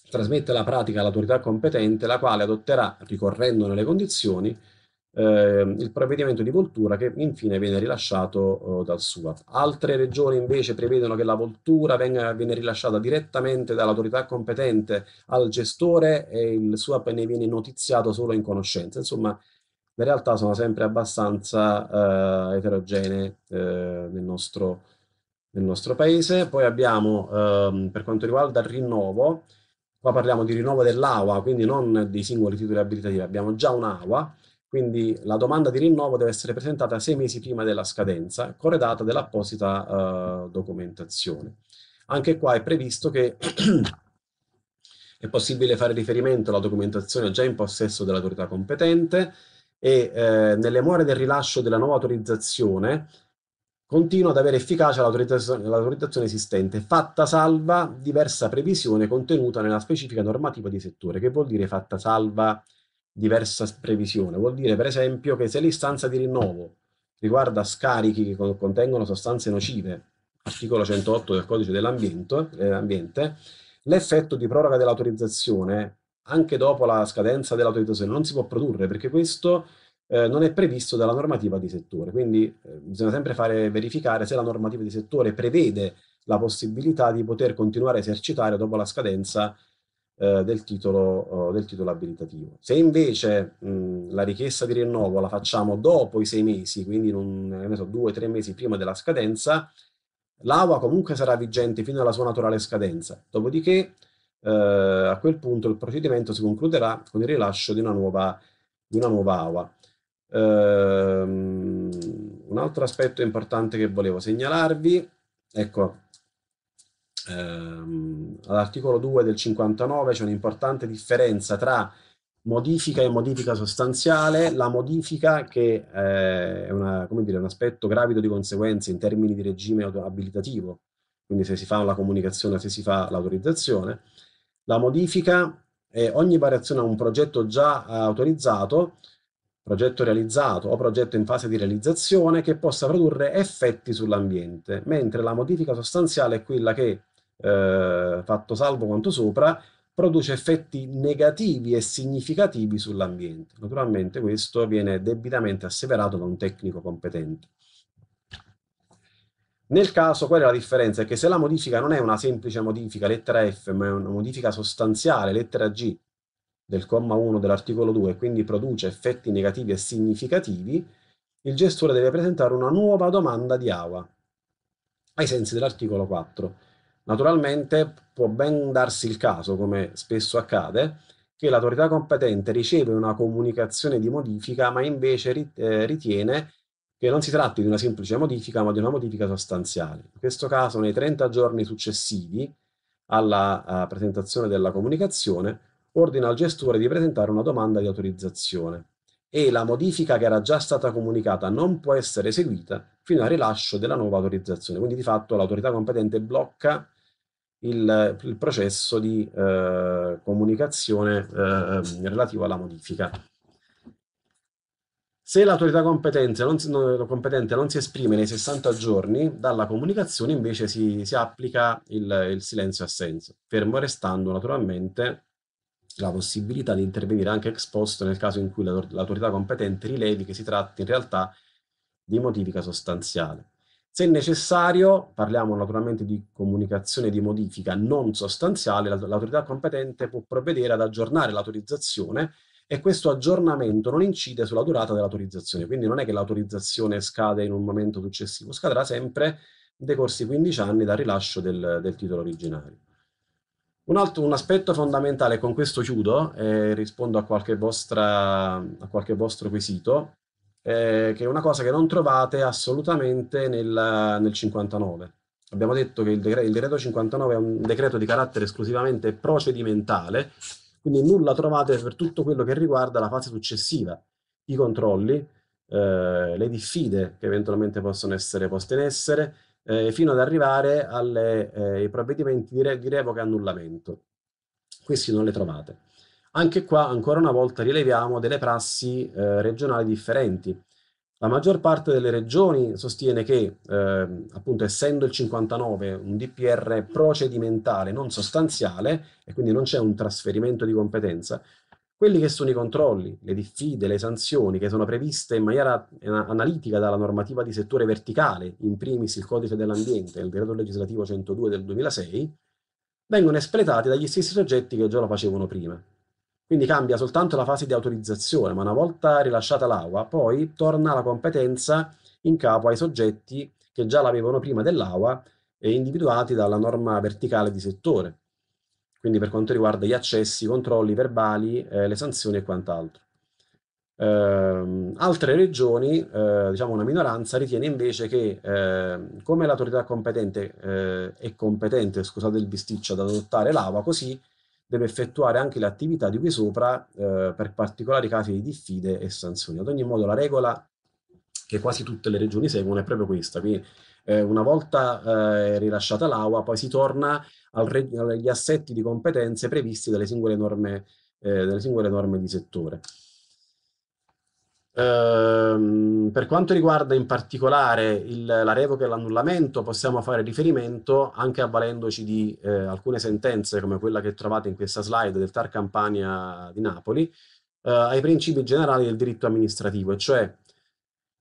trasmette la pratica all'autorità competente, la quale adotterà, ricorrendo nelle condizioni, eh, il provvedimento di voltura che infine viene rilasciato eh, dal SUAP. Altre regioni invece prevedono che la voltura venga, viene rilasciata direttamente dall'autorità competente al gestore e il SUAP ne viene notiziato solo in conoscenza. Insomma, le realtà sono sempre abbastanza eh, eterogenee eh, nel nostro nel nostro paese. Poi abbiamo, ehm, per quanto riguarda il rinnovo, qua parliamo di rinnovo dell'AWA, quindi non dei singoli titoli abilitativi, abbiamo già un'AWA, quindi la domanda di rinnovo deve essere presentata sei mesi prima della scadenza, corredata dell'apposita eh, documentazione. Anche qua è previsto che è possibile fare riferimento alla documentazione già in possesso dell'autorità competente e eh, nelle more del rilascio della nuova autorizzazione continua ad avere efficacia l'autorizzazione esistente, fatta salva diversa previsione contenuta nella specifica normativa di settore. Che vuol dire fatta salva diversa previsione? Vuol dire, per esempio, che se l'istanza di rinnovo riguarda scarichi che contengono sostanze nocive, articolo 108 del codice dell'ambiente, eh, l'effetto di proroga dell'autorizzazione anche dopo la scadenza dell'autorizzazione non si può produrre perché questo eh, non è previsto dalla normativa di settore. Quindi eh, bisogna sempre fare verificare se la normativa di settore prevede la possibilità di poter continuare a esercitare dopo la scadenza eh, del, titolo, del, titolo, abilitativo. Se invece mh, la richiesta di rinnovo la facciamo dopo i sei mesi, quindi un, so, due o tre mesi prima della scadenza, l'AWA comunque sarà vigente fino alla sua naturale scadenza. Dopodiché Uh, a quel punto il procedimento si concluderà con il rilascio di una nuova, di una nuova AWA. Um, un altro aspetto importante che volevo segnalarvi, ecco, um, all'articolo 2 del 59 c'è un'importante differenza tra modifica e modifica sostanziale, la modifica che eh, è una, dire, un aspetto gravido di conseguenze in termini di regime abilitativo, quindi se si fa la comunicazione, se si fa l'autorizzazione, la modifica è ogni variazione a un progetto già autorizzato progetto realizzato o progetto in fase di realizzazione che possa produrre effetti sull'ambiente, mentre la modifica sostanziale è quella che, eh, fatto salvo quanto sopra, produce effetti negativi e significativi sull'ambiente. Naturalmente questo viene debitamente asseverato da un tecnico competente. Nel caso qual è la differenza? È che se la modifica non è una semplice modifica lettera F, ma è una modifica sostanziale, lettera G, del comma 1 dell'articolo 2 e quindi produce effetti negativi e significativi, il gestore deve presentare una nuova domanda di AWA ai sensi dell'articolo 4. Naturalmente può ben darsi il caso, come spesso accade, che l'autorità competente riceve una comunicazione di modifica ma invece eh, ritiene che non si tratti di una semplice modifica ma di una modifica sostanziale. In questo caso nei 30 giorni successivi alla eh, presentazione della comunicazione ordina al gestore di presentare una domanda di autorizzazione e la modifica che era già stata comunicata non può essere eseguita fino al rilascio della nuova autorizzazione. Quindi di fatto l'autorità competente blocca il, il processo di eh, comunicazione eh, relativo alla modifica. Se l'autorità competente, competente non, si esprime nei 60 giorni, dalla comunicazione invece si, si applica il, il silenzio assenso, fermo restando naturalmente la possibilità di intervenire anche ex post nel caso in cui l'autorità competente rilevi che si tratti in realtà di modifica sostanziale. Se necessario, parliamo naturalmente di comunicazione di modifica non sostanziale, l'autorità competente può provvedere ad aggiornare l'autorizzazione e questo aggiornamento non incide sulla durata dell'autorizzazione, quindi non è che l'autorizzazione scade in un momento successivo, scadrà sempre decorsi 15 anni dal rilascio del, del titolo originario. Un, altro, un aspetto fondamentale, con questo chiudo eh, rispondo a qualche, vostra, a qualche vostro quesito, eh, che è una cosa che non trovate assolutamente nel, nel 59. Abbiamo detto che il decreto, il decreto 59 è un decreto di carattere esclusivamente procedimentale, quindi nulla trovate per tutto quello che riguarda la fase successiva, i controlli, eh, le diffide che eventualmente possono essere poste in essere, eh, fino ad arrivare alle, eh, ai provvedimenti di, re, di revoca e annullamento. Questi non le trovate. Anche qua, ancora una volta, rileviamo delle prassi eh, regionali differenti. La maggior parte delle regioni sostiene che, eh, appunto, essendo il 59 un DPR procedimentale non sostanziale, e quindi non c'è un trasferimento di competenza, quelli che sono i controlli, le diffide, le sanzioni che sono previste in maniera eh, analitica dalla normativa di settore verticale, in primis il codice dell'ambiente e il decreto legislativo 102 del 2006, vengono espletati dagli stessi soggetti che già lo facevano prima. Quindi cambia soltanto la fase di autorizzazione, ma una volta rilasciata l'AUA, poi torna la competenza in capo ai soggetti che già l'avevano prima dell'AUA e individuati dalla norma verticale di settore quindi per quanto riguarda gli accessi, i controlli verbali, eh, le sanzioni e quant'altro. Eh, altre regioni, eh, diciamo una minoranza, ritiene invece che ehm, come l'autorità competente eh, è competente, scusate il bisticcio, ad adottare l'AVA, così deve effettuare anche le attività di cui sopra eh, per particolari casi di diffide e sanzioni. Ad ogni modo la regola che quasi tutte le regioni seguono è proprio questa, quindi eh, una volta eh, rilasciata l'AUA poi si torna al, agli assetti di competenze previsti dalle singole norme, eh, dalle singole norme di settore. Ehm, per quanto riguarda in particolare il, la revoca e l'annullamento, possiamo fare riferimento anche avvalendoci di eh, alcune sentenze come quella che trovate in questa slide del TAR Campania di Napoli, eh, ai principi generali del diritto amministrativo, e cioè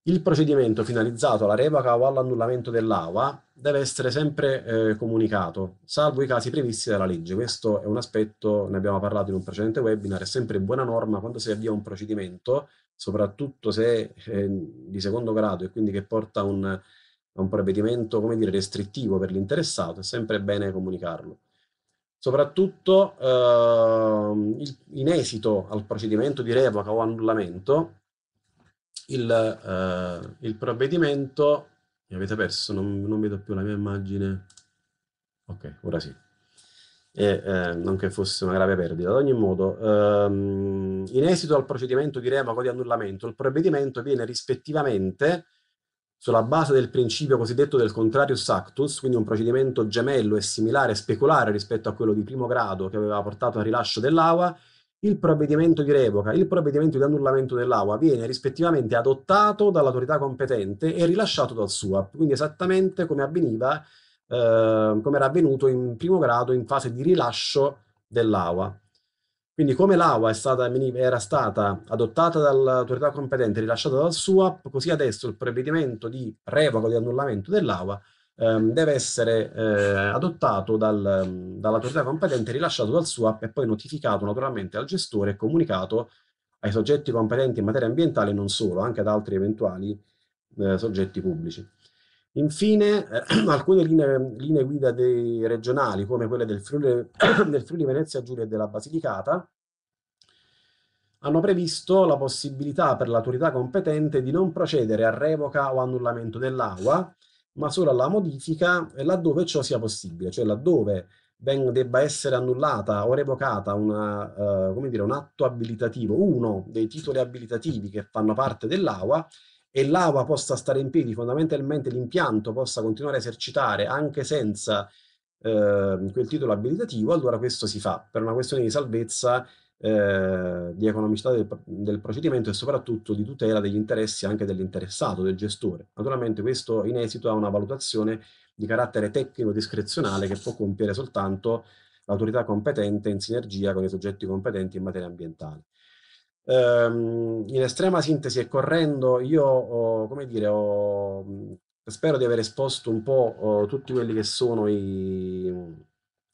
il procedimento finalizzato alla revoca o all'annullamento dell'AVA deve essere sempre eh, comunicato, salvo i casi previsti dalla legge. Questo è un aspetto, ne abbiamo parlato in un precedente webinar, è sempre buona norma quando si avvia un procedimento, soprattutto se eh, di secondo grado e quindi che porta a un, un provvedimento, come dire, restrittivo per l'interessato, è sempre bene comunicarlo soprattutto eh, in esito al procedimento di revoca o annullamento il, eh, il provvedimento, mi avete perso, non, non, vedo più la mia immagine, ok, ora sì, e, eh, non che fosse una grave perdita, ad ogni modo, ehm, in esito al procedimento di revoca di annullamento, il provvedimento viene rispettivamente sulla base del principio cosiddetto del contrarius actus, quindi un procedimento gemello e similare speculare rispetto a quello di primo grado che aveva portato al rilascio dell'AWA, il provvedimento di revoca e il provvedimento di annullamento dell'AUA viene rispettivamente adottato dall'autorità competente e rilasciato dal SUAP, quindi esattamente come avveniva, eh, come era avvenuto in primo grado in fase di rilascio dell'AUA. Quindi come l'AUA era stata adottata dall'autorità competente e rilasciata dal SUAP, così adesso il provvedimento di revoca o di annullamento dell'AUA ehm, deve essere eh, adottato dal, dall'autorità competente, rilasciato dal SUAP e poi notificato naturalmente al gestore e comunicato ai soggetti competenti in materia ambientale e non solo, anche ad altri eventuali eh, soggetti pubblici. Infine, eh, alcune linee, linee guida dei, regionali, come quelle del Friuli, del Friuli Venezia Giulia e della Basilicata, hanno previsto la possibilità per l'autorità competente di non procedere a revoca o annullamento dell'AUA ma solo alla modifica laddove ciò sia possibile, cioè laddove debba essere annullata o revocata una, uh, dire, un atto abilitativo, uno dei titoli abilitativi che fanno parte dell'AWA e l'AWA possa stare in piedi, fondamentalmente l'impianto possa continuare a esercitare anche senza uh, quel titolo abilitativo, allora questo si fa per una questione di salvezza eh, di economicità del, del, procedimento e soprattutto di tutela degli interessi anche dell'interessato, del gestore. Naturalmente questo in esito a una valutazione di carattere tecnico-discrezionale che può compiere soltanto l'autorità competente in sinergia con i soggetti competenti in materia ambientale. Ehm, in estrema sintesi e correndo, io ho, come dire, ho, spero di aver esposto un po' oh, tutti quelli che sono i,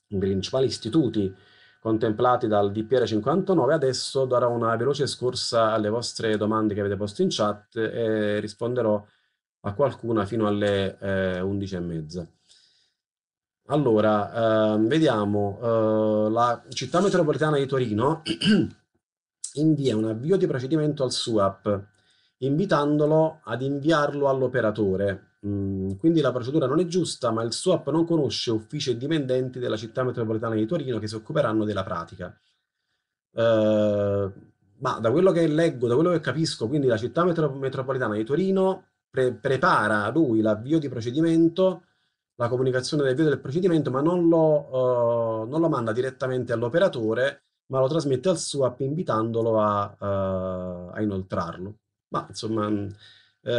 i principali istituti contemplati dal DPR 59. Adesso darò una veloce scorsa alle vostre domande che avete posto in chat e risponderò a qualcuna fino alle eh, mezza. Allora, eh, vediamo, eh, la città metropolitana di Torino invia un avvio di procedimento al SUAP, invitandolo ad inviarlo all'operatore Mm, quindi la procedura non è giusta, ma il SWAP non conosce uffici e dipendenti della città metropolitana di Torino che si occuperanno della pratica. Uh, ma da quello che leggo, da quello che capisco, quindi la città metro metropolitana di Torino pre prepara lui l'avvio di procedimento, la comunicazione dell'avvio del procedimento, ma non lo, uh, non lo manda direttamente all'operatore, ma lo trasmette al SWAP invitandolo a, uh, a inoltrarlo. Ma insomma mm, eh,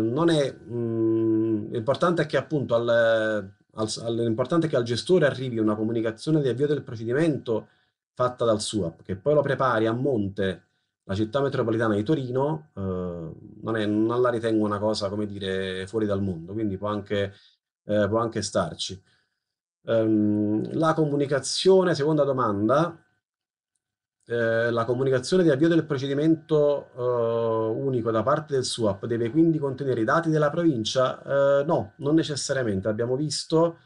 l'importante è mm, che appunto al, al, che al gestore arrivi una comunicazione di avvio del procedimento fatta dal SUAP, che poi lo prepari a monte la città metropolitana di Torino, eh, non, è, non, la ritengo una cosa, come dire, fuori dal mondo, quindi può anche, eh, può anche starci. Um, la comunicazione, seconda domanda, eh, la comunicazione di avvio del procedimento eh, unico da parte del SWAP deve quindi contenere i dati della provincia? Eh, no, non necessariamente. Abbiamo visto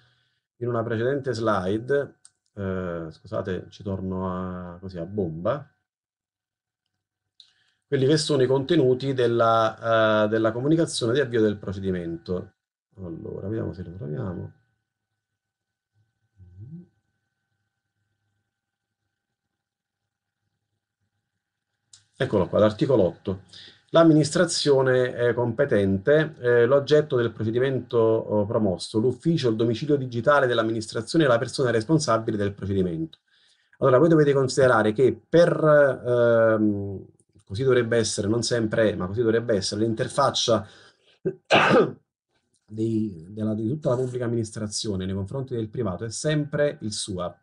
in una precedente slide, eh, scusate, ci torno a, così, a bomba, quelli che sono i contenuti della, eh, della comunicazione di avvio del procedimento. Allora, vediamo se lo troviamo. Eccolo qua, l'articolo 8. L'amministrazione competente, eh, l'oggetto del procedimento oh, promosso, l'ufficio, il domicilio digitale dell'amministrazione e la persona responsabile del procedimento. Allora, voi dovete considerare che per, ehm, così dovrebbe essere, non sempre è, ma così dovrebbe essere, l'interfaccia di, di tutta la pubblica amministrazione nei confronti del privato è sempre il SUAP.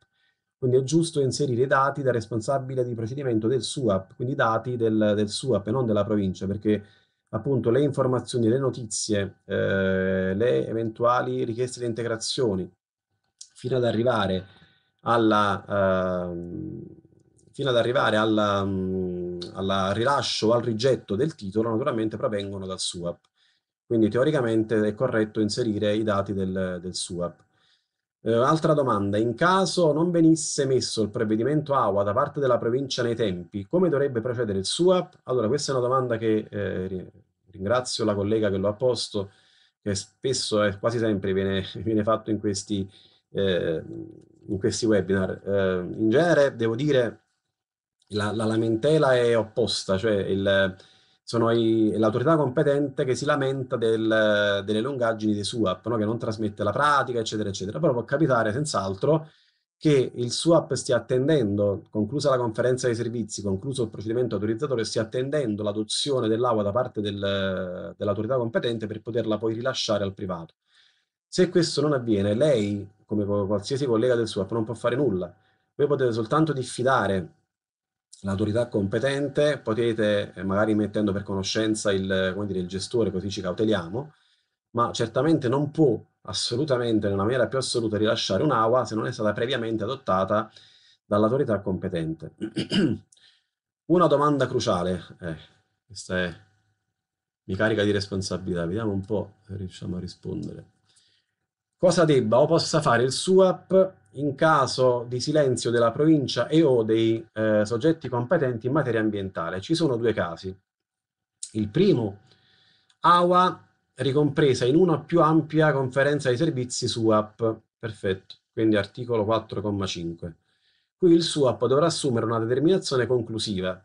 Quindi è giusto inserire i dati del responsabile di procedimento del SUAP, quindi dati del, del SUAP e non della provincia, perché appunto le informazioni, le notizie, eh, le eventuali richieste di integrazioni, fino ad arrivare alla, eh, fino ad arrivare alla, mh, mm, alla rilascio o al rigetto del titolo, naturalmente provengono dal SUAP. Quindi teoricamente è corretto inserire i dati del, del SUAP. Eh, altra domanda, in caso non venisse messo il provvedimento AWA da parte della provincia nei tempi, come dovrebbe procedere il SUAP? Allora, questa è una domanda che eh, ringrazio la collega che lo ha posto, che spesso e eh, quasi sempre viene, viene fatto in questi, eh, in questi webinar. Eh, in genere, devo dire, la, la lamentela è opposta, cioè il, sono i, l'autorità competente che si lamenta del, delle lungaggini dei SUAP, no? che non trasmette la pratica, eccetera, eccetera. Però può capitare senz'altro che il SUAP stia attendendo, conclusa la conferenza dei servizi, concluso il procedimento autorizzatore, stia attendendo l'adozione dell'AWA da parte del, dell'autorità competente per poterla poi rilasciare al privato. Se questo non avviene, lei, come qualsiasi collega del SUAP, non può fare nulla. Voi potete soltanto diffidare l'autorità competente, potete, eh, magari mettendo per conoscenza il, come dire, il gestore, così ci cauteliamo, ma certamente non può assolutamente, nella maniera più assoluta, rilasciare un'AWA se non è stata previamente adottata dall'autorità competente. Una domanda cruciale, eh, questa è, mi carica di responsabilità, vediamo un po' se eh, riusciamo a rispondere. Cosa debba o possa fare il SUAP in caso di silenzio della provincia e o dei eh, soggetti competenti in materia ambientale. Ci sono due casi. Il primo, AWA ricompresa in una più ampia conferenza di servizi SUAP, perfetto, quindi articolo 4,5. Qui il SUAP dovrà assumere una determinazione conclusiva.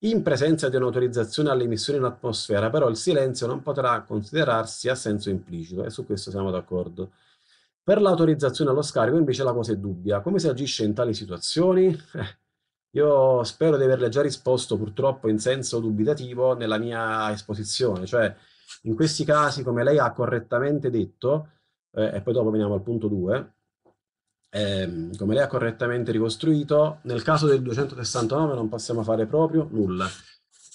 In presenza di un'autorizzazione alle emissioni in atmosfera, però il silenzio non potrà considerarsi a senso implicito, e su questo siamo d'accordo. Per l'autorizzazione allo scarico invece la cosa è dubbia. Come si agisce in tali situazioni? Eh, io spero di averle già risposto purtroppo in senso dubitativo nella mia esposizione, cioè in questi casi, come lei ha correttamente detto, eh, e poi dopo veniamo al punto 2, eh, come lei ha correttamente ricostruito, nel caso del 269 non possiamo fare proprio nulla.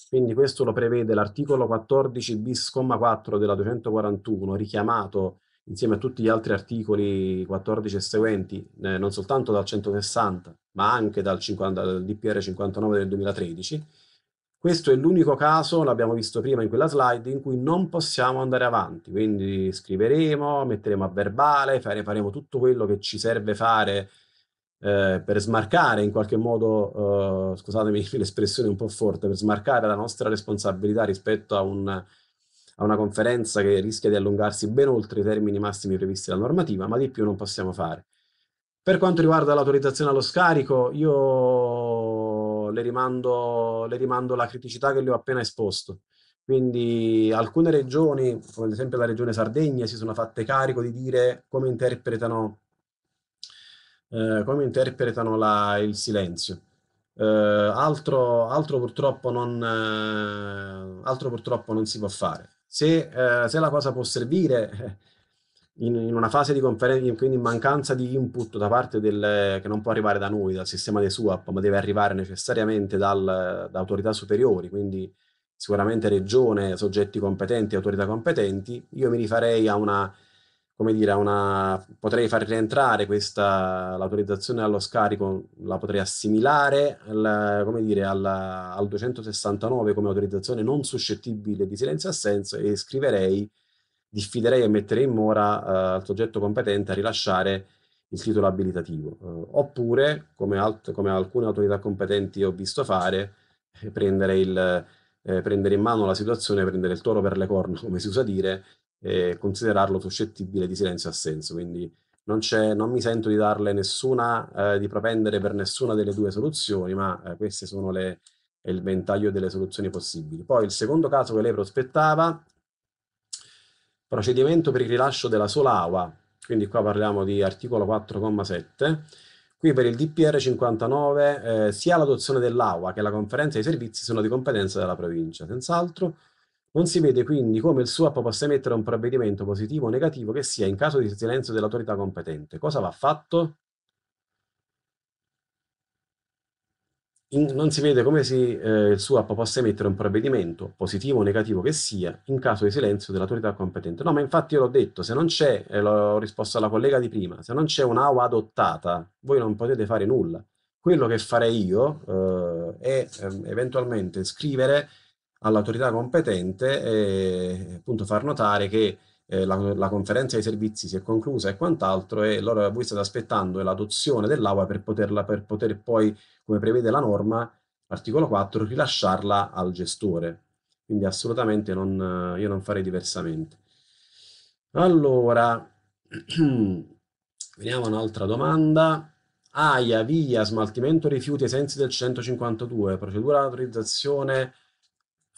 Quindi questo lo prevede l'articolo 14 bis, 4 della 241, richiamato insieme a tutti gli altri articoli 14 e seguenti, eh, non soltanto dal 160, ma anche dal, 50, dal DPR 59 del 2013. Questo è l'unico caso, l'abbiamo visto prima in quella slide, in cui non possiamo andare avanti, quindi scriveremo, metteremo a verbale, fare, faremo tutto quello che ci serve fare eh, per smarcare in qualche modo, eh, scusatemi l'espressione un po' forte, per smarcare la nostra responsabilità rispetto a un a una conferenza che rischia di allungarsi ben oltre i termini massimi previsti dalla normativa, ma di più non possiamo fare. Per quanto riguarda l'autorizzazione allo scarico, io le rimando, le rimando la criticità che le ho appena esposto. Quindi alcune regioni, come ad esempio la regione Sardegna, si sono fatte carico di dire come interpretano, eh, come interpretano la, il silenzio. Eh, altro, altro, purtroppo non, eh, altro purtroppo non si può fare se, eh, se la cosa può servire in, in una fase di conferenza, quindi in mancanza di input da parte del, che non può arrivare da noi, dal sistema dei SUAP, ma deve arrivare necessariamente dal, da autorità superiori, quindi sicuramente regione, soggetti competenti, autorità competenti, io mi rifarei a una come dire, una, potrei far rientrare questa, l'autorizzazione allo scarico, la potrei assimilare al, come dire, al, al 269 come autorizzazione non suscettibile di silenzio assenso e scriverei, diffiderei e metterei in mora eh, al soggetto competente a rilasciare il titolo abilitativo. Eh, oppure, come, alt, come, alcune autorità competenti ho visto fare, eh, prendere, il, eh, prendere in mano la situazione, prendere il toro per le corna, come si usa dire, e considerarlo suscettibile di silenzio assenso. Quindi non, non, mi sento di darle nessuna, eh, di propendere per nessuna delle due soluzioni, ma eh, queste sono le, il ventaglio delle soluzioni possibili. Poi il secondo caso che lei prospettava, procedimento per il rilascio della sola AWA, quindi qua parliamo di articolo 4,7, qui per il DPR 59 eh, sia l'adozione dell'AWA che la conferenza dei servizi sono di competenza della provincia, senz'altro, non si vede quindi come il SUAP possa emettere un provvedimento positivo o negativo che sia in caso di silenzio dell'autorità competente. Cosa va fatto? In, non si vede come si, eh, il SUAP possa emettere un provvedimento, positivo o negativo che sia, in caso di silenzio dell'autorità competente. No, ma infatti io l'ho detto, se non c'è, eh, l'ho risposto alla collega di prima, se non c'è un'AU adottata, voi non potete fare nulla. Quello che farei io eh, è ehm, eventualmente scrivere all'autorità competente e eh, appunto far notare che eh, la, la, conferenza dei servizi si è conclusa e quant'altro e loro, voi state aspettando l'adozione dell'AUA per, poterla, per poter poi, come prevede la norma, articolo 4, rilasciarla al gestore. Quindi assolutamente non, io non farei diversamente. Allora, veniamo a un'altra domanda. AIA, via, smaltimento rifiuti ai sensi del 152, procedura di autorizzazione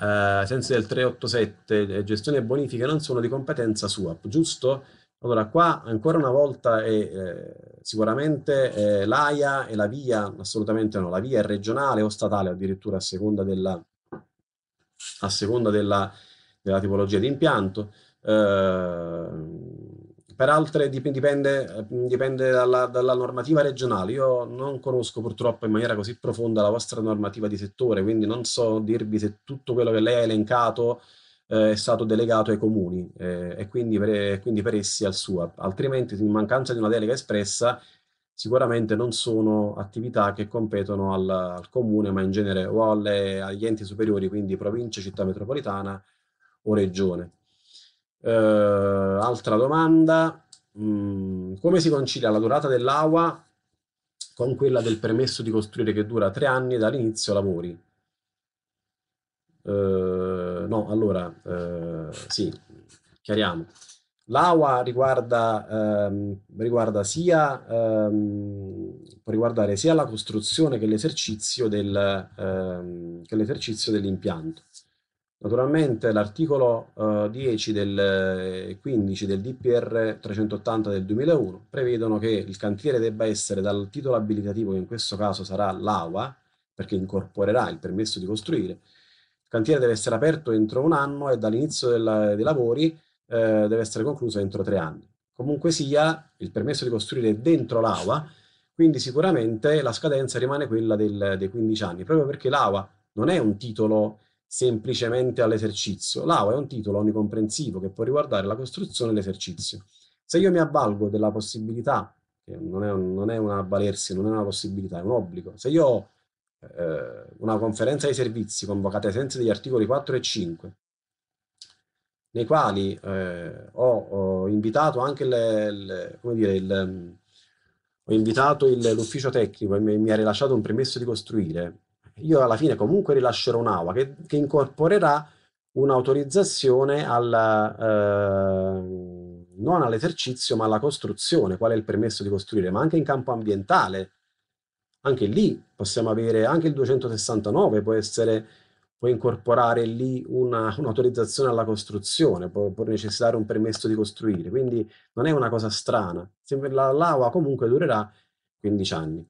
eh, sensi del 387, eh, gestione e bonifica non sono di competenza sua, giusto? Allora qua ancora una volta è, eh, sicuramente eh, l'AIA e la VIA, assolutamente no, la VIA è regionale o statale addirittura a seconda della, a seconda della, della tipologia di impianto. Eh, per altre dipende, ehm, dipende dalla, dalla, normativa regionale. Io non conosco purtroppo in maniera così profonda la vostra normativa di settore, quindi non so dirvi se tutto quello che lei ha elencato eh, è stato delegato ai comuni eh, e quindi per, quindi per, essi al suo. Altrimenti, in mancanza di una delega espressa, sicuramente non sono attività che competono al, al comune, ma in genere o alle, agli enti superiori, quindi provincia, città metropolitana o regione. Eh, altra domanda, mm, come si concilia la durata dell'AWA con quella del permesso di costruire che dura tre anni dall'inizio lavori? Eh, no, allora, eh, sì, chiariamo. L'AWA riguarda, ehm, riguarda sia, ehm, può riguardare sia la costruzione che l'esercizio del, ehm, dell'impianto. Naturalmente l'articolo eh, 10 e 15 del eh, DPR 380 del 2001 prevedono che il cantiere debba essere dal titolo abilitativo, che in questo caso sarà l'AUA, perché incorporerà il permesso di costruire, il cantiere deve essere aperto entro un anno e dall'inizio dei lavori eh, deve essere concluso entro tre anni. Comunque sia, il permesso di costruire è dentro l'AUA, quindi sicuramente la scadenza rimane quella del, dei 15 anni, proprio perché l'AUA non è un titolo semplicemente all'esercizio. L'AO è un titolo onnicomprensivo che può riguardare la costruzione e l'esercizio. Se io mi avvalgo della possibilità, che non è, un, non è una avvalersi, non è una possibilità, è un obbligo, se io ho eh, una conferenza dei servizi convocata ai sensi degli articoli 4 e 5, nei quali eh, ho, ho, invitato anche le, le, dire, il, ho invitato il, l'ufficio tecnico e mi, mi ha rilasciato un permesso di costruire, io alla fine comunque rilascerò un'AWA che, che incorporerà un'autorizzazione al, eh, non all'esercizio ma alla costruzione, qual è il permesso di costruire, ma anche in campo ambientale. Anche lì possiamo avere, anche il 269 può essere, può incorporare lì un'autorizzazione alla costruzione, può, può, necessitare un permesso di costruire, quindi non è una cosa strana. L'AWA comunque durerà 15 anni.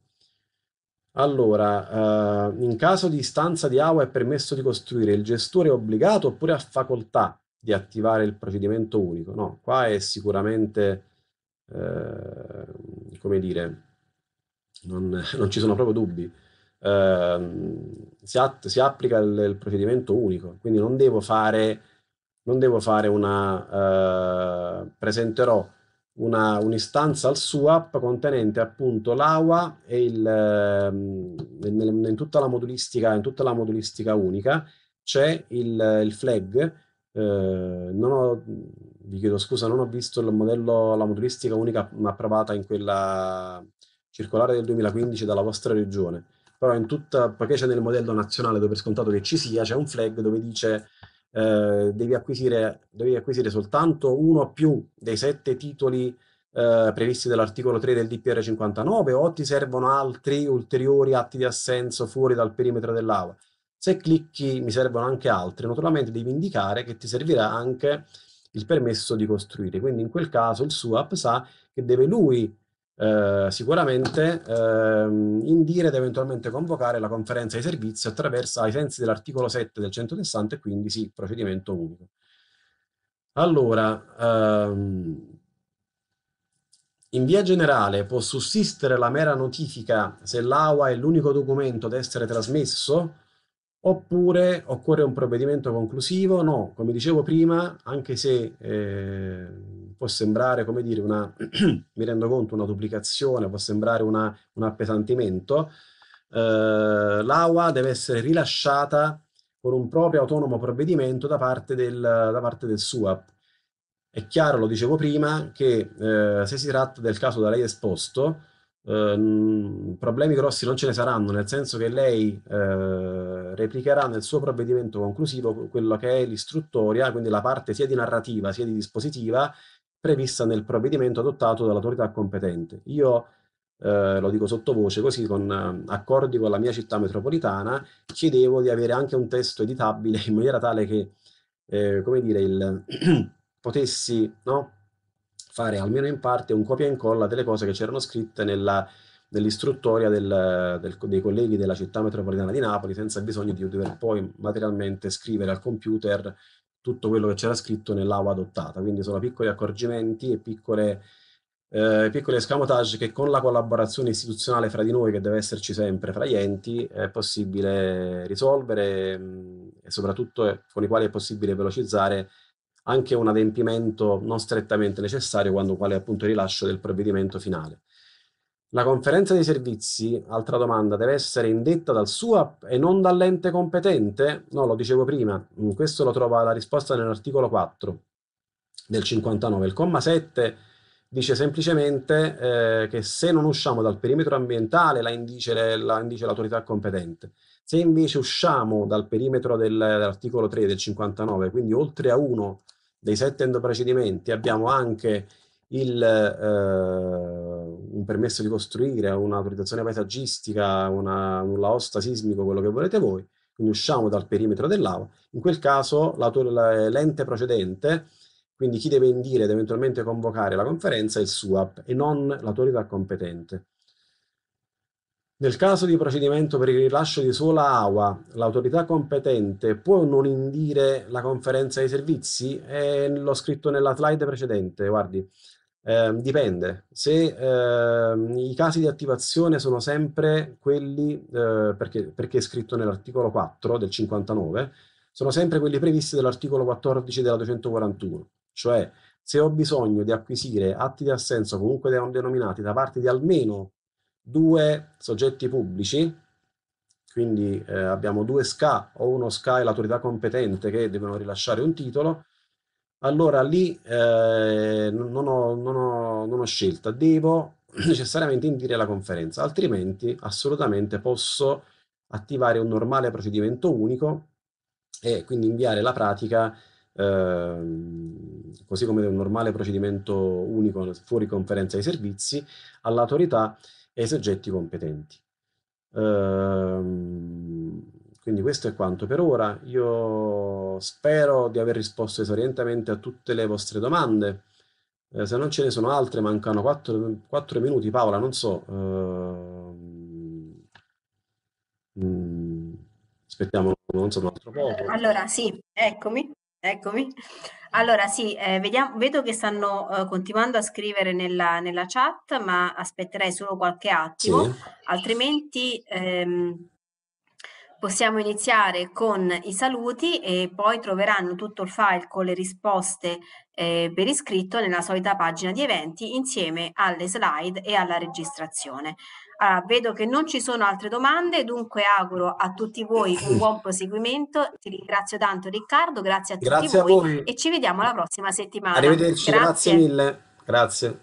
Allora, eh, in caso di istanza di AUA è permesso di costruire, il gestore è obbligato oppure ha facoltà di attivare il procedimento unico? No, qua è sicuramente, eh, come dire, non, non, ci sono proprio dubbi. Eh, si, si, applica il, il, procedimento unico, quindi non devo fare, non devo fare una... Eh, presenterò una, un'istanza al SUAP contenente appunto l'AWA e il, ehm, nel, in, tutta la modulistica, in tutta la modulistica unica c'è il, il flag. Eh, non ho, vi chiedo scusa, non ho visto il modello, la modulistica unica approvata in quella circolare del 2015 dalla vostra regione, però in tutta, perché c'è nel modello nazionale dove per scontato che ci sia, c'è un flag dove dice eh, devi, acquisire, devi acquisire soltanto uno o più dei sette titoli eh, previsti dall'articolo 3 del DPR 59 o ti servono altri ulteriori atti di assenso fuori dal perimetro dell'AVA. Se clicchi mi servono anche altri, naturalmente devi indicare che ti servirà anche il permesso di costruire. Quindi in quel caso il SUAP sa che deve lui eh, sicuramente ehm, indire ed eventualmente convocare la conferenza di servizio attraverso ai sensi dell'articolo 7 del 160 e quindi sì, procedimento unico. Allora, ehm, in via generale può sussistere la mera notifica se l'AUA è l'unico documento ad essere trasmesso? Oppure occorre un provvedimento conclusivo? No, come dicevo prima, anche se eh, può sembrare, come dire, una, mi rendo conto, una duplicazione, può sembrare una, un appesantimento, eh, l'AUA deve essere rilasciata con un proprio autonomo provvedimento da parte del, da parte del SUAP. È chiaro, lo dicevo prima, che eh, se si tratta del caso da lei esposto, eh, problemi grossi non ce ne saranno, nel senso che lei eh, replicherà nel suo provvedimento conclusivo quello che è l'istruttoria, quindi la parte sia di narrativa sia di dispositiva prevista nel provvedimento adottato dall'autorità competente. Io eh, lo dico sottovoce, così con eh, accordi con la mia città metropolitana, chiedevo di avere anche un testo editabile in maniera tale che, eh, come dire, il, potessi no, fare almeno in parte un copia e incolla delle cose che c'erano scritte nella, nell'istruttoria del, del, dei colleghi della città metropolitana di Napoli senza bisogno di dover poi materialmente scrivere al computer tutto quello che c'era scritto nell'AU adottata, quindi sono piccoli accorgimenti e piccole, eh, piccoli escamotage che con la collaborazione istituzionale fra di noi, che deve esserci sempre fra gli enti, è possibile risolvere mh, mm, e soprattutto con i quali è possibile velocizzare anche un adempimento non strettamente necessario quando quale appunto il rilascio del provvedimento finale. La conferenza dei servizi, altra domanda, deve essere indetta dal SUAP e non dall'ente competente? No, lo dicevo prima, mm, questo lo trova la risposta nell'articolo 4 del 59. Il comma 7 dice semplicemente eh, che se non usciamo dal perimetro ambientale la indice, la indice l'autorità competente. Se invece usciamo dal perimetro del, dell'articolo 3 del 59, quindi oltre a uno dei sette endoprocedimenti, abbiamo anche il... Eh, un permesso di costruire, un'autorizzazione paesaggistica, una, un laosta sismico, quello che volete voi, quindi usciamo dal perimetro dell'AO, in quel caso l'ente procedente, quindi chi deve indire ed eventualmente convocare la conferenza è il SUAP e non l'autorità competente. Nel caso di procedimento per il rilascio di sola AWA, l'autorità competente può non indire la conferenza dei servizi? Eh, l'ho scritto nella slide precedente, guardi, eh, dipende, se eh, i casi di attivazione sono sempre quelli, eh, perché, perché, è scritto nell'articolo 4 del 59, sono sempre quelli previsti dall'articolo 14 della 241, cioè se ho bisogno di acquisire atti di assenso comunque denominati da parte di almeno due soggetti pubblici, quindi eh, abbiamo due SCA o uno SCA e l'autorità competente che devono rilasciare un titolo, allora lì eh, non, ho, non, ho, non ho scelta, devo necessariamente indire la conferenza, altrimenti assolutamente posso attivare un normale procedimento unico e quindi inviare la pratica ehm, così come un normale procedimento unico fuori conferenza dei servizi all'autorità e ai soggetti competenti. Ehm, quindi questo è quanto per ora. Io spero di aver risposto esaurientemente a tutte le vostre domande. Eh, se non ce ne sono altre, mancano 4, 4 minuti. Paola, non so. Eh, mh, mm, aspettiamo, non so, un altro eh, poco. Allora, sì, eccomi. Eccomi. Allora sì, eh, vediamo, vedo che stanno eh, continuando a scrivere nella, nella, chat, ma aspetterei solo qualche attimo, sì. altrimenti ehm, Possiamo iniziare con i saluti e poi troveranno tutto il file con le risposte eh, per iscritto nella solita pagina di eventi insieme alle slide e alla registrazione. Allora, vedo che non ci sono altre domande, dunque auguro a tutti voi un buon proseguimento. Ti ringrazio tanto Riccardo, grazie a grazie tutti a voi, voi, e ci vediamo la prossima settimana. Arrivederci, grazie, grazie mille. Grazie.